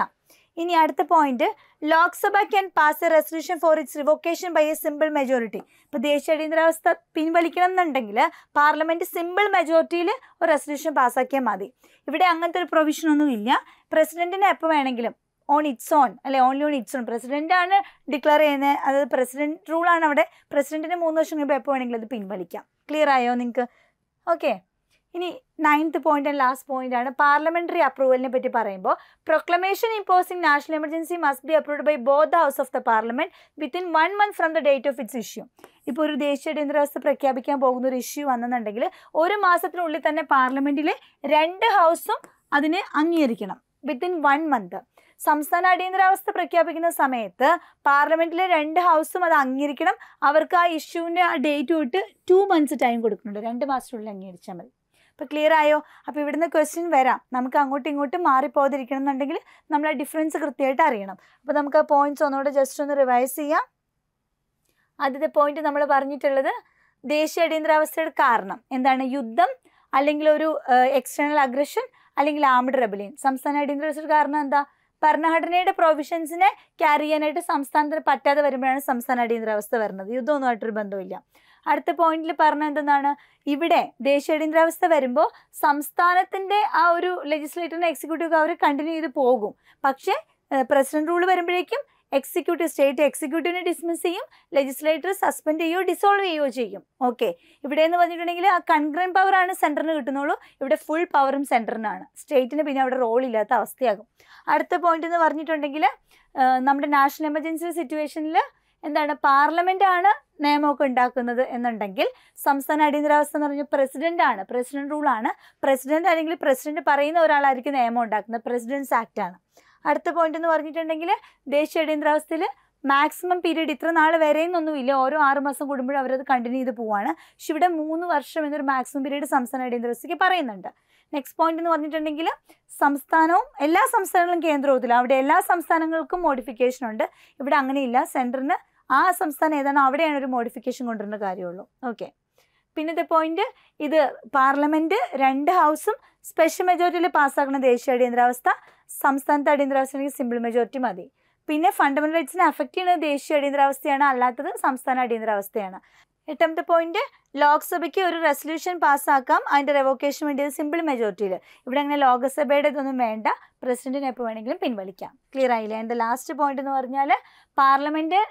ഇനി അടുത്ത point Lok Sabha can pass a resolution for its revocation by a simple majority ഇപ്പോൾ ദേശീയ അടിയന്തരാവസ്ഥ പിൻവലിക്കണം എന്നുണ്ടെങ്കിൽ പാർലമെന്റ് സിമ്പിൾ മെജോറിറ്റിയിൽ ഒരു റെസൊല്യൂഷൻ പാസ്സാക്കിയാൽ മതി ഇവിടെ അങ്ങനത്തെ ഒരു പ്രൊവിഷനൊന്നും ഇല്ല പ്രസിഡന്റിനെ എപ്പോൾ വേണമെങ്കിലും ഓൺ ഇറ്റ്സ് ഓൺ അല്ലെ ഓൺലി ഓൺ ഇറ്റ്സ് ഓൺ പ്രസിഡൻ്റാണ് ഡിക്ലെയർ ചെയ്യുന്നത് അതായത് പ്രസിഡന്റ് റൂളാണ് അവിടെ പ്രസിഡന്റിന് മൂന്ന് വർഷം കഴിയുമ്പോൾ എപ്പോൾ വേണമെങ്കിലും അത് പിൻവലിക്കാം ക്ലിയർ ആയോ നിങ്ങൾക്ക് ഓക്കെ ഇനി ninth point and last point ആണ് പാർലമെന്ററി അപ്രൂവലിനെ പറ്റി പറയുമ്പോൾ proclamation imposing national emergency must be approved by both house of the parliament within one month from the date of its issue ഇപ്പോൾ ഒരു ദേശീയ അടിയന്തരാവസ്ഥ പ്രഖ്യാപിക്കാൻ പോകുന്ന ഒരു ഇഷ്യൂ വന്നെന്നുണ്ടെങ്കിൽ ഒരു മാസത്തിനുള്ളിൽ തന്നെ പാർലമെന്റിലെ രണ്ട് ഹൗസും അതിനെ അംഗീകരിക്കണം വിത്തിൻ വൺ മന്ത് സംസ്ഥാന അടിയന്തരാവസ്ഥ പ്രഖ്യാപിക്കുന്ന സമയത്ത് പാർലമെന്റിലെ രണ്ട് ഹൗസും അത് അംഗീകരിക്കണം അവർക്ക് ആ ഇഷ്യൂവിൻ്റെ ആ ഡേറ്റ് തൊട്ട് ടു മന്ത്സ് ടൈം കൊടുക്കുന്നുണ്ട് രണ്ട് മാസത്തിനുള്ളിൽ അംഗീകരിച്ചാൽ മതി അപ്പോൾ ക്ലിയർ ആയോ അപ്പോൾ ഇവിടുന്ന് ക്വസ്റ്റ്യൻ വരാം നമുക്ക് അങ്ങോട്ടും ഇങ്ങോട്ടും മാറിപ്പോതിരിക്കണം എന്നുണ്ടെങ്കിൽ നമ്മൾ ആ ഡിഫറൻസ് കൃത്യമായിട്ട് അറിയണം അപ്പോൾ നമുക്ക് ആ പോയിന്റ്സ് ഒന്നുകൂടെ ജസ്റ്റ് ഒന്ന് റിവൈസ് ചെയ്യാം ആദ്യത്തെ പോയിന്റ് നമ്മൾ പറഞ്ഞിട്ടുള്ളത് ദേശീയ അടിയന്തരാവസ്ഥയുടെ കാരണം എന്താണ് യുദ്ധം അല്ലെങ്കിൽ ഒരു എക്സ്റ്റേണൽ അഗ്രഷൻ അല്ലെങ്കിൽ ആംഡ് റെബലിയൻ സംസ്ഥാന അടിയന്തരാവസ്ഥയുടെ കാരണം എന്താ ഭരണഘടനയുടെ പ്രൊവിഷൻസിനെ ക്യാരി ചെയ്യാനായിട്ട് സംസ്ഥാനത്തിന് പറ്റാതെ വരുമ്പോഴാണ് സംസ്ഥാന അടിയന്തരാവസ്ഥ വരുന്നത് യുദ്ധമൊന്നുമായിട്ടൊരു ബന്ധമില്ല അടുത്ത പോയിന്റിൽ പറഞ്ഞ എന്തെന്നാണ് ഇവിടെ ദേശീയ അടിയന്തരാവസ്ഥ വരുമ്പോൾ സംസ്ഥാനത്തിന്റെ ആ ഒരു ലെജിസ്ലേറ്ററിനെ എക്സിക്യൂട്ടീവ് അവർ കണ്ടിന്യൂ ചെയ്ത് പോകും പക്ഷേ പ്രസിഡന്റ് റൂൾ വരുമ്പോഴേക്കും എക്സിക്യൂട്ടീവ് സ്റ്റേറ്റ് എക്സിക്യൂട്ടീവിനെ ഡിസ്മിസ് ചെയ്യും ലെജിസ്ലേറ്റർ സസ്പെൻഡ് ചെയ്യുകയോ ഡിസോൾവ് ചെയ്യുകയോ ചെയ്യും ഓക്കെ ഇവിടെ എന്ന് പറഞ്ഞിട്ടുണ്ടെങ്കിൽ ആ കൺഗ്രൻ പവറാണ് സെൻറ്ററിന് കിട്ടുന്നുള്ളൂ ഇവിടെ ഫുൾ പവറും സെൻറ്ററിനാണ് സ്റ്റേറ്റിന് പിന്നെ അവിടെ റോൾ ഇല്ലാത്ത അവസ്ഥയാകും അടുത്ത പോയിന്റ് എന്ന് പറഞ്ഞിട്ടുണ്ടെങ്കിൽ നമ്മുടെ നാഷണൽ എമർജൻസി സിറ്റുവേഷനിൽ എന്താണ് പാർലമെന്റ് ആണ് നിയമമൊക്കെ ഉണ്ടാക്കുന്നത് എന്നുണ്ടെങ്കിൽ സംസ്ഥാന അടിയന്തരാവസ്ഥ എന്ന് പറഞ്ഞാൽ പ്രസിഡന്റ് ആണ് പ്രസിഡന്റ് റൂളാണ് പ്രസിഡന്റ് അല്ലെങ്കിൽ പ്രസിഡന്റ് പറയുന്ന ഒരാളായിരിക്കും നിയമം ഉണ്ടാക്കുന്നത് പ്രസിഡൻസ് ആക്ട് ആണ് അടുത്ത പോയിന്റ് എന്ന് പറഞ്ഞിട്ടുണ്ടെങ്കിൽ ദേശീയ അടിയന്തരാവസ്ഥയിൽ മാക്സിമം പീരീഡ് ഇത്ര നാൾ ഒന്നുമില്ല ഓരോ ആറ് മാസം കൂടുമ്പോഴും അവരത് കണ്ടിന്യൂ ചെയ്ത് പോവാണ് പക്ഷെ ഇവിടെ മൂന്ന് വർഷം എന്നൊരു മാക്സിമം പീരീഡ് സംസ്ഥാന അടിയന്തരാവസ്ഥയ്ക്ക് പറയുന്നുണ്ട് നെക്സ്റ്റ് പോയിന്റ് എന്ന് പറഞ്ഞിട്ടുണ്ടെങ്കിൽ സംസ്ഥാനവും എല്ലാ സംസ്ഥാനങ്ങളും കേന്ദ്രവുത്തിൽ അവിടെ എല്ലാ സംസ്ഥാനങ്ങൾക്കും മോഡിഫിക്കേഷൻ ഉണ്ട് ഇവിടെ അങ്ങനെയില്ല സെൻറ്ററിന് ആ സംസ്ഥാനം ഏതാണോ അവിടെയാണ് ഒരു മോഡിഫിക്കേഷൻ കൊണ്ടുവരേണ്ട കാര്യമുള്ളൂ ഓക്കെ പിന്നത്തെ പോയിന്റ് ഇത് പാർലമെന്റ് രണ്ട് ഹൗസും സ്പെഷ്യൽ മെജോറിറ്റിയിൽ പാസ്സാക്കുന്ന ദേശീയ അടിയന്തരാവസ്ഥ സംസ്ഥാനത്തെ അടിയന്തരാവസ്ഥയാണെങ്കിൽ സിമ്പിൾ മെജോറിറ്റി മതി പിന്നെ ഫണ്ടമെന്റൽ റൈറ്റ്സിനെ അഫക്ട് ചെയ്യുന്ന ദേശീയ അടിയന്തരാവസ്ഥയാണ് അല്ലാത്തത് സംസ്ഥാന അടിയന്തരാവസ്ഥയാണ് എട്ടാമത്തെ പോയിന്റ് ലോക്സഭയ്ക്ക് ഒരു റെസൊല്യൂഷൻ പാസ്സാക്കാം അതിന്റെ റെവോക്കേഷൻ വേണ്ടിയത് സിമ്പിൾ മെജോറിറ്റിയിൽ ഇവിടെ അങ്ങനെ ലോക്സഭയുടെ ഇതൊന്നും വേണ്ട പ്രസിഡന്റിനെ എപ്പോൾ വേണമെങ്കിലും പിൻവലിക്കാം ക്ലിയർ ആയില്ലേ എൻ്റെ ലാസ്റ്റ് പോയിന്റ് എന്ന് പറഞ്ഞാൽ പാർലമെന്റ്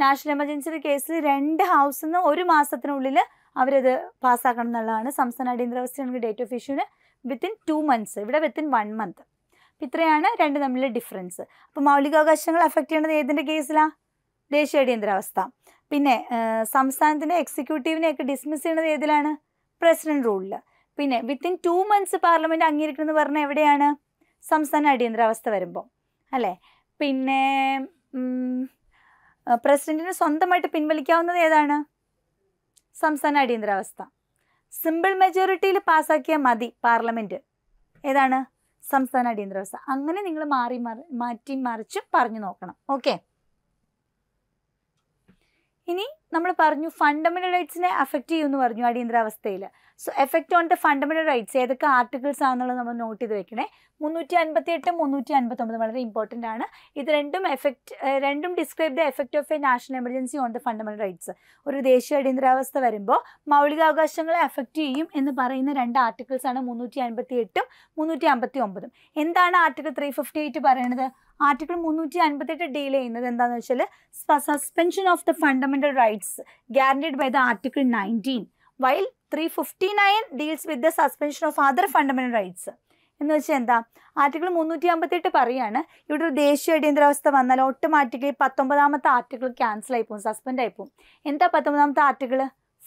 നാഷണൽ എമർജൻസിയുടെ കേസിൽ രണ്ട് ഹൗസിൽ നിന്ന് ഒരു മാസത്തിനുള്ളിൽ അവരത് പാസ്സാക്കണം എന്നുള്ളതാണ് സംസ്ഥാന അടിയന്തരാവസ്ഥ ഡേറ്റ് ഓഫ് ഇഷ്യൂവിന് വിത്തിൻ ടു മന്ത്സ് ഇവിടെ വിത്തിൻ വൺ മന്ത് ഇത്രയാണ് രണ്ട് തമ്മിലെ ഡിഫറൻസ് അപ്പോൾ മൗലികാവകാശങ്ങൾ അഫക്റ്റ് ചെയ്യുന്നത് ഏതിൻ്റെ കേസിലാണ് ദേശീയ അടിയന്തരാവസ്ഥ പിന്നെ സംസ്ഥാനത്തിൻ്റെ എക്സിക്യൂട്ടീവിനെയൊക്കെ ഡിസ്മിസ് ചെയ്യുന്നത് ഏതിലാണ് പ്രസിഡന്റ് റൂളിൽ പിന്നെ വിത്തിൻ ടു മന്ത്സ് പാർലമെൻറ്റ് അംഗീകരിക്കണമെന്ന് പറഞ്ഞാൽ എവിടെയാണ് സംസ്ഥാന അടിയന്തരാവസ്ഥ വരുമ്പോൾ അല്ലേ പിന്നെ പ്രസിഡന്റിന് സ്വന്തമായിട്ട് പിൻവലിക്കാവുന്നത് ഏതാണ് സംസ്ഥാന അടിയന്തരാവസ്ഥ സിമ്പിൾ മെജോറിറ്റിയിൽ പാസ്സാക്കിയ മതി പാർലമെൻറ്റ് ഏതാണ് സംസ്ഥാന അടിയന്തരാവസ്ഥ അങ്ങനെ നിങ്ങൾ മാറി മാറി മാറ്റി മറിച്ച് പറഞ്ഞു നോക്കണം ഓക്കെ ഇനി നമ്മൾ പറഞ്ഞു ഫണ്ടമെന്റൽ റൈറ്റ്സിനെ അഫക്റ്റ് ചെയ്യുമെന്ന് പറഞ്ഞു അടിയന്തരാവസ്ഥയിൽ so effect on the fundamental rights ഏതൊക്കെ ആർട്ടിക്കിൾസ് ആണെന്നുള്ളത് നമ്മൾ നോട്ട് ചെയ്ത് വെക്കണേ മുന്നൂറ്റി അൻപത്തി എട്ട് മുന്നൂറ്റി അൻപത്തൊമ്പത് വളരെ ഇമ്പോർട്ടൻ്റ് ആണ് ഇത് രണ്ടും എഫക്റ്റ് രണ്ടും describe the effect of a national emergency on the fundamental rights ഒരു ദേശീയ അടിയന്തരാവസ്ഥ വരുമ്പോൾ മൗലികാവകാശങ്ങളെ എഫക്റ്റ് ചെയ്യും എന്ന് പറയുന്ന രണ്ട് ആർട്ടിക്കിൾസ് ആണ് മുന്നൂറ്റി അൻപത്തി എട്ടും മുന്നൂറ്റി അമ്പത്തി ഒമ്പതും എന്താണ് ആർട്ടിക്കിൾ ത്രീ ഫിഫ്റ്റി എയ്റ്റ് പറയുന്നത് ആർട്ടിക്കിൾ മുന്നൂറ്റി എട്ട് ഡീൽ ചെയ്യുന്നത് എന്താണെന്ന് വെച്ചാൽ suspension of the fundamental rights rights guaranteed by the Article 19, while 359 deals with the suspension of other fundamental rights. എന്ന് വെച്ചാൽ എന്താ ആർട്ടിക്കിൾ മുന്നൂറ്റി അമ്പത്തെട്ട് പറയാണ് ഇവിടെ ഒരു ദേശീയ അടിയന്തരാവസ്ഥ വന്നാൽ ഓട്ടോമാറ്റിക്കലി പത്തൊമ്പതാമത്തെ ആർട്ടിക്കിൾ ക്യാൻസൽ ആയി സസ്പെൻഡ് ആയി എന്താ പത്തൊമ്പതാമത്തെ ആർട്ടിക്കിൾ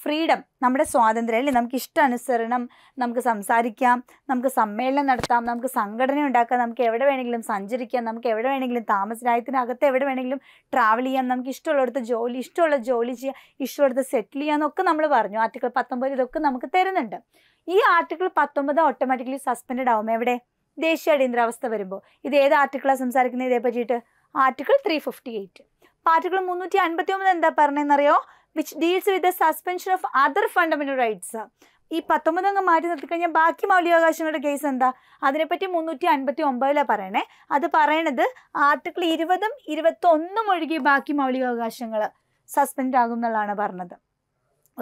ഫ്രീഡം നമ്മുടെ സ്വാതന്ത്ര്യം അല്ലേ നമുക്ക് ഇഷ്ടാനുസരണം നമുക്ക് സംസാരിക്കാം നമുക്ക് സമ്മേളനം നടത്താം നമുക്ക് സംഘടന ഉണ്ടാക്കാം നമുക്ക് എവിടെ വേണമെങ്കിലും സഞ്ചരിക്കാം നമുക്ക് എവിടെ വേണമെങ്കിലും താമസരായത്തിനകത്ത് എവിടെ വേണമെങ്കിലും ട്രാവൽ ചെയ്യാം നമുക്ക് ഇഷ്ടമുള്ളിടത്ത് ജോലി ഇഷ്ടമുള്ള ജോലി ചെയ്യാം ഇഷ്ടമുള്ളിടത്ത് സെറ്റിൽ ചെയ്യാമെന്നൊക്കെ നമ്മൾ പറഞ്ഞു ആർട്ടിക്കിൾ പത്തൊമ്പത് ഇതൊക്കെ നമുക്ക് തരുന്നുണ്ട് ഈ ആർട്ടിക്കിൾ പത്തൊമ്പത് ഓട്ടോമാറ്റിക്കലി സസ്പെൻഡ് ആവും എവിടെ ദേശീയ അടിയന്തരാവസ്ഥ വരുമ്പോൾ ഇത് ഏത് ആർട്ടിക്കിളാണ് സംസാരിക്കുന്നത് ഇതേ പറ്റിയിട്ട് article three fifty eight article മുന്നൂറ്റി അൻപത്തി ഒമ്പത് എന്താ പറഞ്ഞതെന്നറിയോ which deals with the suspension of other fundamental rights ഈ പത്തൊമ്പത് അംഗം മാറ്റി നിർത്തിക്കഴിഞ്ഞാൽ ബാക്കി മൗലികാവകാശങ്ങളുടെ കേസ് എന്താ അതിനെപ്പറ്റി മുന്നൂറ്റി അൻപത്തി ഒമ്പതിലാണ് പറയണേ അത് പറയണത് ആർട്ടിക്കിൾ ഇരുപതും ഇരുപത്തൊന്നും ഒഴുകി ബാക്കി മൗലികാവകാശങ്ങൾ സസ്പെൻഡ് ആകും എന്നുള്ളതാണ് പറഞ്ഞത്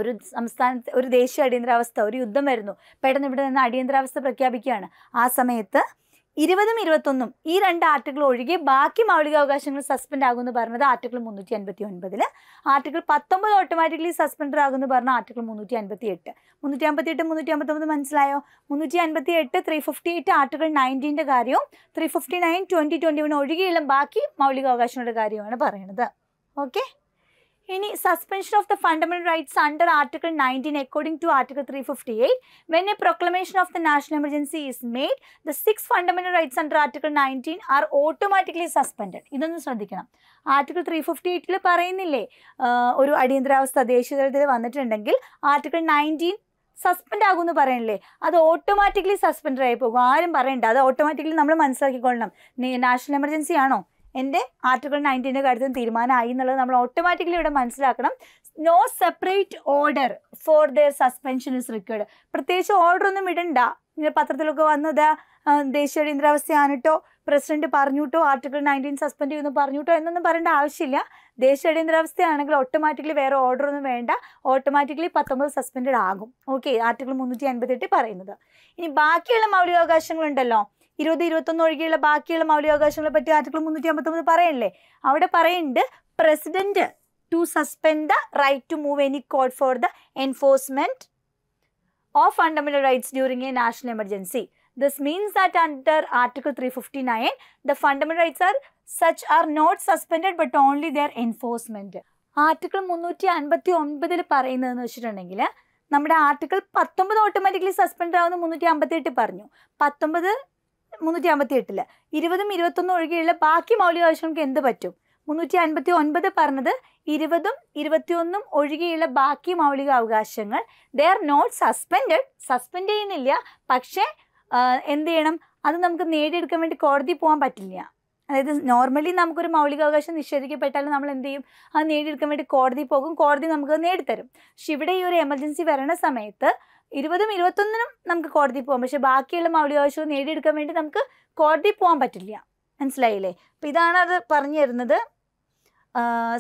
ഒരു സംസ്ഥാനത്ത് ഒരു ദേശീയ അടിയന്തരാവസ്ഥ ഒരു യുദ്ധം വരുന്നു പെട്ടെന്ന് ഇവിടെ നിന്ന് അടിയന്തരാവസ്ഥ പ്രഖ്യാപിക്കുകയാണ് ആ സമയത്ത് ഇരുപതും ഇരുപത്തൊന്നും ഈ രണ്ട് ആർട്ടിക്കിൾ ഒഴികെ ബാക്കി മൗലികാവകാശങ്ങൾ സസ്പെൻഡ് ആകുമെന്ന് പറഞ്ഞത് ആർട്ടിക്കിൾ മുന്നൂറ്റി അൻപത്തി ഒൻപതിൽ ആർട്ടിക്കിൾ പത്തൊമ്പത് ഓട്ടോമാറ്റിക്കലി സസ്പെൻഡ് ആകുമെന്ന് പറഞ്ഞ ആർട്ടിക്കിൾ മുന്നൂറ്റി അൻപത്തി എട്ട് മുന്നൂറ്റി അമ്പത്തി എട്ട് മുന്നൂറ്റി അമ്പത്തൊമ്പത് മനസ്സിലായോ മുന്നൂറ്റി അൻപത്തി എട്ട് ത്രീ ഫിഫ്റ്റി എയ്റ്റ് ആർട്ടിക്കിൾ നയൻറ്റീൻ്റെ കാര്യവും three fifty nine twenty twenty one ഒഴികെയുള്ള ബാക്കി മൗലികാവകാശങ്ങളുടെ കാര്യമാണ് പറയുന്നത് ഓക്കെ ഇനി suspension of the fundamental rights under article nineteen according to article three fifty eight when a proclamation of the national emergency is made the six fundamental rights under article nineteen are automatically suspended ഇതൊന്നും ശ്രദ്ധിക്കണം article three fifty എയ്റ്റിൽ പറയുന്നില്ലേ ഒരു അടിയന്തരാവസ്ഥ ദേശീയതലത്തിൽ വന്നിട്ടുണ്ടെങ്കിൽ article nineteen suspend ആകുമെന്ന് പറയണില്ലേ അത് automatically suspend ആയി പോകും ആരും പറയണ്ട അത് ഓട്ടോമാറ്റിക്കലി നമ്മൾ മനസ്സിലാക്കിക്കൊള്ളണം നാഷണൽ എമർജൻസി ആണോ എൻ്റെ ആർട്ടിക്കിൾ നയൻറ്റീൻ്റെ കാര്യത്തിൽ തീരുമാനമായി എന്നുള്ളത് നമ്മൾ ഓട്ടോമാറ്റിക്കലി ഇവിടെ മനസ്സിലാക്കണം no separate order for their suspension is required പ്രത്യേകിച്ച് ഓർഡർ ഒന്നും ഇടണ്ട ഇങ്ങനെ പത്രത്തിലൊക്കെ വന്നത് ദേശീയ അടിയന്തരാവസ്ഥയാണ് കേട്ടോ പ്രസിഡന്റ് പറഞ്ഞുട്ടോ ആർട്ടിക്കിൾ നയൻറ്റീൻ സസ്പെൻഡ് ചെയ്യുന്നു പറഞ്ഞുട്ടോ എന്നൊന്നും പറയേണ്ട ആവശ്യമില്ല ദേശീയ അടിയന്തരാവസ്ഥയാണെങ്കിൽ ഓട്ടോമാറ്റിക്കലി വേറെ ഓർഡർ ഒന്നും വേണ്ട ഓട്ടോമാറ്റിക്കലി പത്തൊമ്പത് സസ്പെൻഡ് ആകും ഓക്കെ ആർട്ടിക്കിൾ മുന്നൂറ്റി അൻപത്തെട്ട് പറയുന്നത് ഇനി ബാക്കിയുള്ള മൗലികാവകാശങ്ങളുണ്ടല്ലോ ഇരുപത് ഇരുപത്തൊന്ന് ഒഴികെയുള്ള ബാക്കിയുള്ള മൗലികാവകാശങ്ങളെ പറ്റി ആർട്ടിക്കിൾ മുന്നൂറ്റി അമ്പത്തി അമ്പത്തൊമ്പത് പറയണില്ലേ അവിടെ പറയുന്നുണ്ട് president to suspend the right to move any court for the enforcement of fundamental rights during a national emergency this means that under that three fifty nine the fundamental rights are such are not suspend but only their enforcement article മുന്നൂറ്റി അൻപത്തി ഒൻപതിൽ പറയുന്നതെന്ന് വെച്ചിട്ടുണ്ടെങ്കിൽ നമ്മുടെ article പത്തൊമ്പത് automatically suspend ആവുന്ന മുന്നൂറ്റി അമ്പത്തി എട്ട് പറഞ്ഞു പത്തൊമ്പത് മുന്നൂറ്റി അമ്പത്തി എട്ടിൽ ഇരുപതും ഇരുപത്തൊന്നും ഒഴികെയുള്ള ബാക്കി മൗലിക എന്ത് പറ്റും മുന്നൂറ്റി അൻപത്തി ഒൻപത് പറഞ്ഞത് ഇരുപതും ഇരുപത്തിയൊന്നും ഒഴികെയുള്ള ബാക്കി മൗലിക അവകാശങ്ങൾ they are not suspend suspend ചെയ്യുന്നില്ല പക്ഷേ എന്ത് ചെയ്യണം അത് നമുക്ക് നേടിയെടുക്കാൻ വേണ്ടി കോടതി പോകാൻ പറ്റില്ല അതായത് നോർമലി നമുക്കൊരു മൗലികാവകാശം നിഷേധിക്കപ്പെട്ടാൽ നമ്മൾ എന്ത് ചെയ്യും അത് നേടിയെടുക്കാൻ വേണ്ടി കോടതി പോകും കോടതി നമുക്ക് നേടിത്തരും പക്ഷെ ഇവിടെ ഈ ഒരു എമർജൻസി വരണ സമയത്ത് ഇരുപതും ഇരുപത്തൊന്നിനും നമുക്ക് കോടതി പോകാം പക്ഷെ ബാക്കിയുള്ള മൗലികാവശ്യവും നേടിയെടുക്കാൻ വേണ്ടി നമുക്ക് കോടതി പോകാൻ പറ്റില്ല മനസ്സിലായില്ലേ അപ്പം ഇതാണ് അത് പറഞ്ഞു തരുന്നത്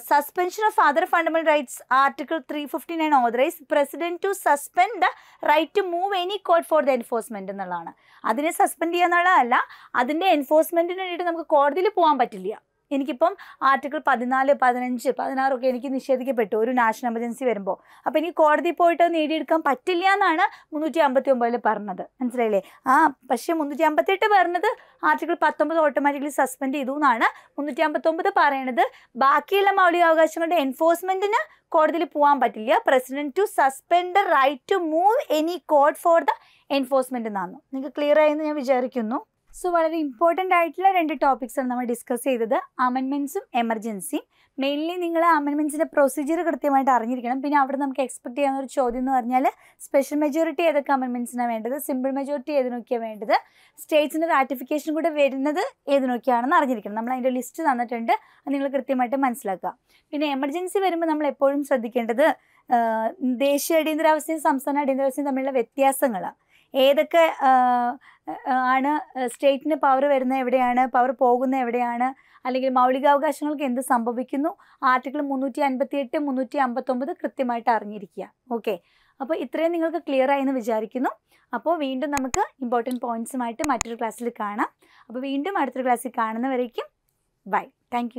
suspension of other fundamental rights article three fifty nine authorise president to suspend the right to move any court for the enforcement എന്നുള്ളതാണ് അതിനെ സസ്പെൻഡ് ചെയ്യാന്നുള്ളതല്ല എന്നുള്ളതല്ല അതിൻ്റെ എൻഫോഴ്സ്മെന്റിന് വേണ്ടിയിട്ട് നമുക്ക് കോടതിയിൽ പോകാൻ പറ്റില്ല എനിക്കിപ്പം ആർട്ടിക്കിൾ പതിനാല് പതിനഞ്ച് പതിനാറൊക്കെ എനിക്ക് നിഷേധിക്കപ്പെട്ടു ഒരു നാഷണൽ എമർജൻസി വരുമ്പോൾ അപ്പോൾ എനിക്ക് കോടതി പോയിട്ട് നേടിയെടുക്കാൻ പറ്റില്ല എന്നാണ് മുന്നൂറ്റി അമ്പത്തി ഒമ്പതിൽ പറഞ്ഞത് മനസ്സിലായില്ലേ ആ പക്ഷേ മുന്നൂറ്റി അമ്പത്തെട്ട് പറഞ്ഞത് ആർട്ടിക്കിൾ പത്തൊമ്പത് ഓട്ടോമാറ്റിക്കലി സസ്പെൻഡ് ചെയ്തു എന്നാണ് മുന്നൂറ്റി അമ്പത്തൊമ്പത് പറയണത് ബാക്കിയുള്ള മൗലികാവകാശങ്ങളുടെ എൻഫോഴ്സ്മെൻറ്റിന് കോടതിയിൽ പോകാൻ പറ്റില്ല president to suspend right to move any court for the enforcement എന്നാണ് നിങ്ങൾക്ക് ക്ലിയർ ആയെന്ന് ഞാൻ വിചാരിക്കുന്നു സോ വളരെ ഇമ്പോർട്ടൻ്റ് ആയിട്ടുള്ള രണ്ട് ടോപ്പിക്സാണ് നമ്മൾ ഡിസ്കസ് ചെയ്തത് അമെൻമെൻസും എമർജൻസിയും മെയിൻലി നിങ്ങൾ അമെൻമെൻസിൻ്റെ പ്രൊസീജിയർ കൃത്യമായിട്ട് അറിഞ്ഞിരിക്കണം പിന്നെ അവിടെ നമുക്ക് എക്സ്പെക്ട് ചെയ്യാവുന്ന ഒരു ചോദ്യം എന്ന് പറഞ്ഞാൽ സ്പെഷ്യൽ മെജോറിറ്റി ഏതൊക്കെ അമെൻമെൻസിനാണ് വേണ്ടത് സിമ്പിൾ മെജോറിറ്റി ഏതിനൊക്കെയാണ് വേണ്ടത് സ്റ്റേറ്റ്സിൻ്റെ റാറ്റിഫിക്കേഷൻ കൂടെ വരുന്നത് ഏതിനൊക്കെയാണെന്ന് അറിഞ്ഞിരിക്കണം നമ്മൾ അതിൻ്റെ ലിസ്റ്റ് തന്നിട്ടുണ്ട് അത് നിങ്ങൾ കൃത്യമായിട്ട് മനസ്സിലാക്കുക പിന്നെ എമർജൻസി വരുമ്പോൾ നമ്മൾ എപ്പോഴും ശ്രദ്ധിക്കേണ്ടത് ദേശീയ അടിയന്തരാവസ്ഥയും സംസ്ഥാന അടിയന്തരാവസ്ഥയും തമ്മിലുള്ള വ്യത്യാസങ്ങളാണ് ഏതൊക്കെ ആണ് സ്റ്റേറ്റിന് പവർ വരുന്നത് എവിടെയാണ് പവർ പോകുന്നത് എവിടെയാണ് അല്ലെങ്കിൽ മൗലികാവകാശങ്ങൾക്ക് എന്ത് സംഭവിക്കുന്നു ആർട്ടിക്കിൾ മുന്നൂറ്റി അൻപത്തി എട്ട് മുന്നൂറ്റി അമ്പത്തൊമ്പത് കൃത്യമായിട്ട് അറിഞ്ഞിരിക്കുക ഓക്കെ അപ്പോൾ ഇത്രയും നിങ്ങൾക്ക് ക്ലിയർ ആയി എന്ന് വിചാരിക്കുന്നു അപ്പോൾ വീണ്ടും നമുക്ക് ഇമ്പോർട്ടൻറ്റ് പോയിൻറ്റ്സുമായിട്ട് മറ്റൊരു ക്ലാസ്സിൽ കാണാം അപ്പോൾ വീണ്ടും അടുത്തൊരു ക്ലാസ്സിൽ കാണുന്നവരേക്കും ബൈ താങ്ക്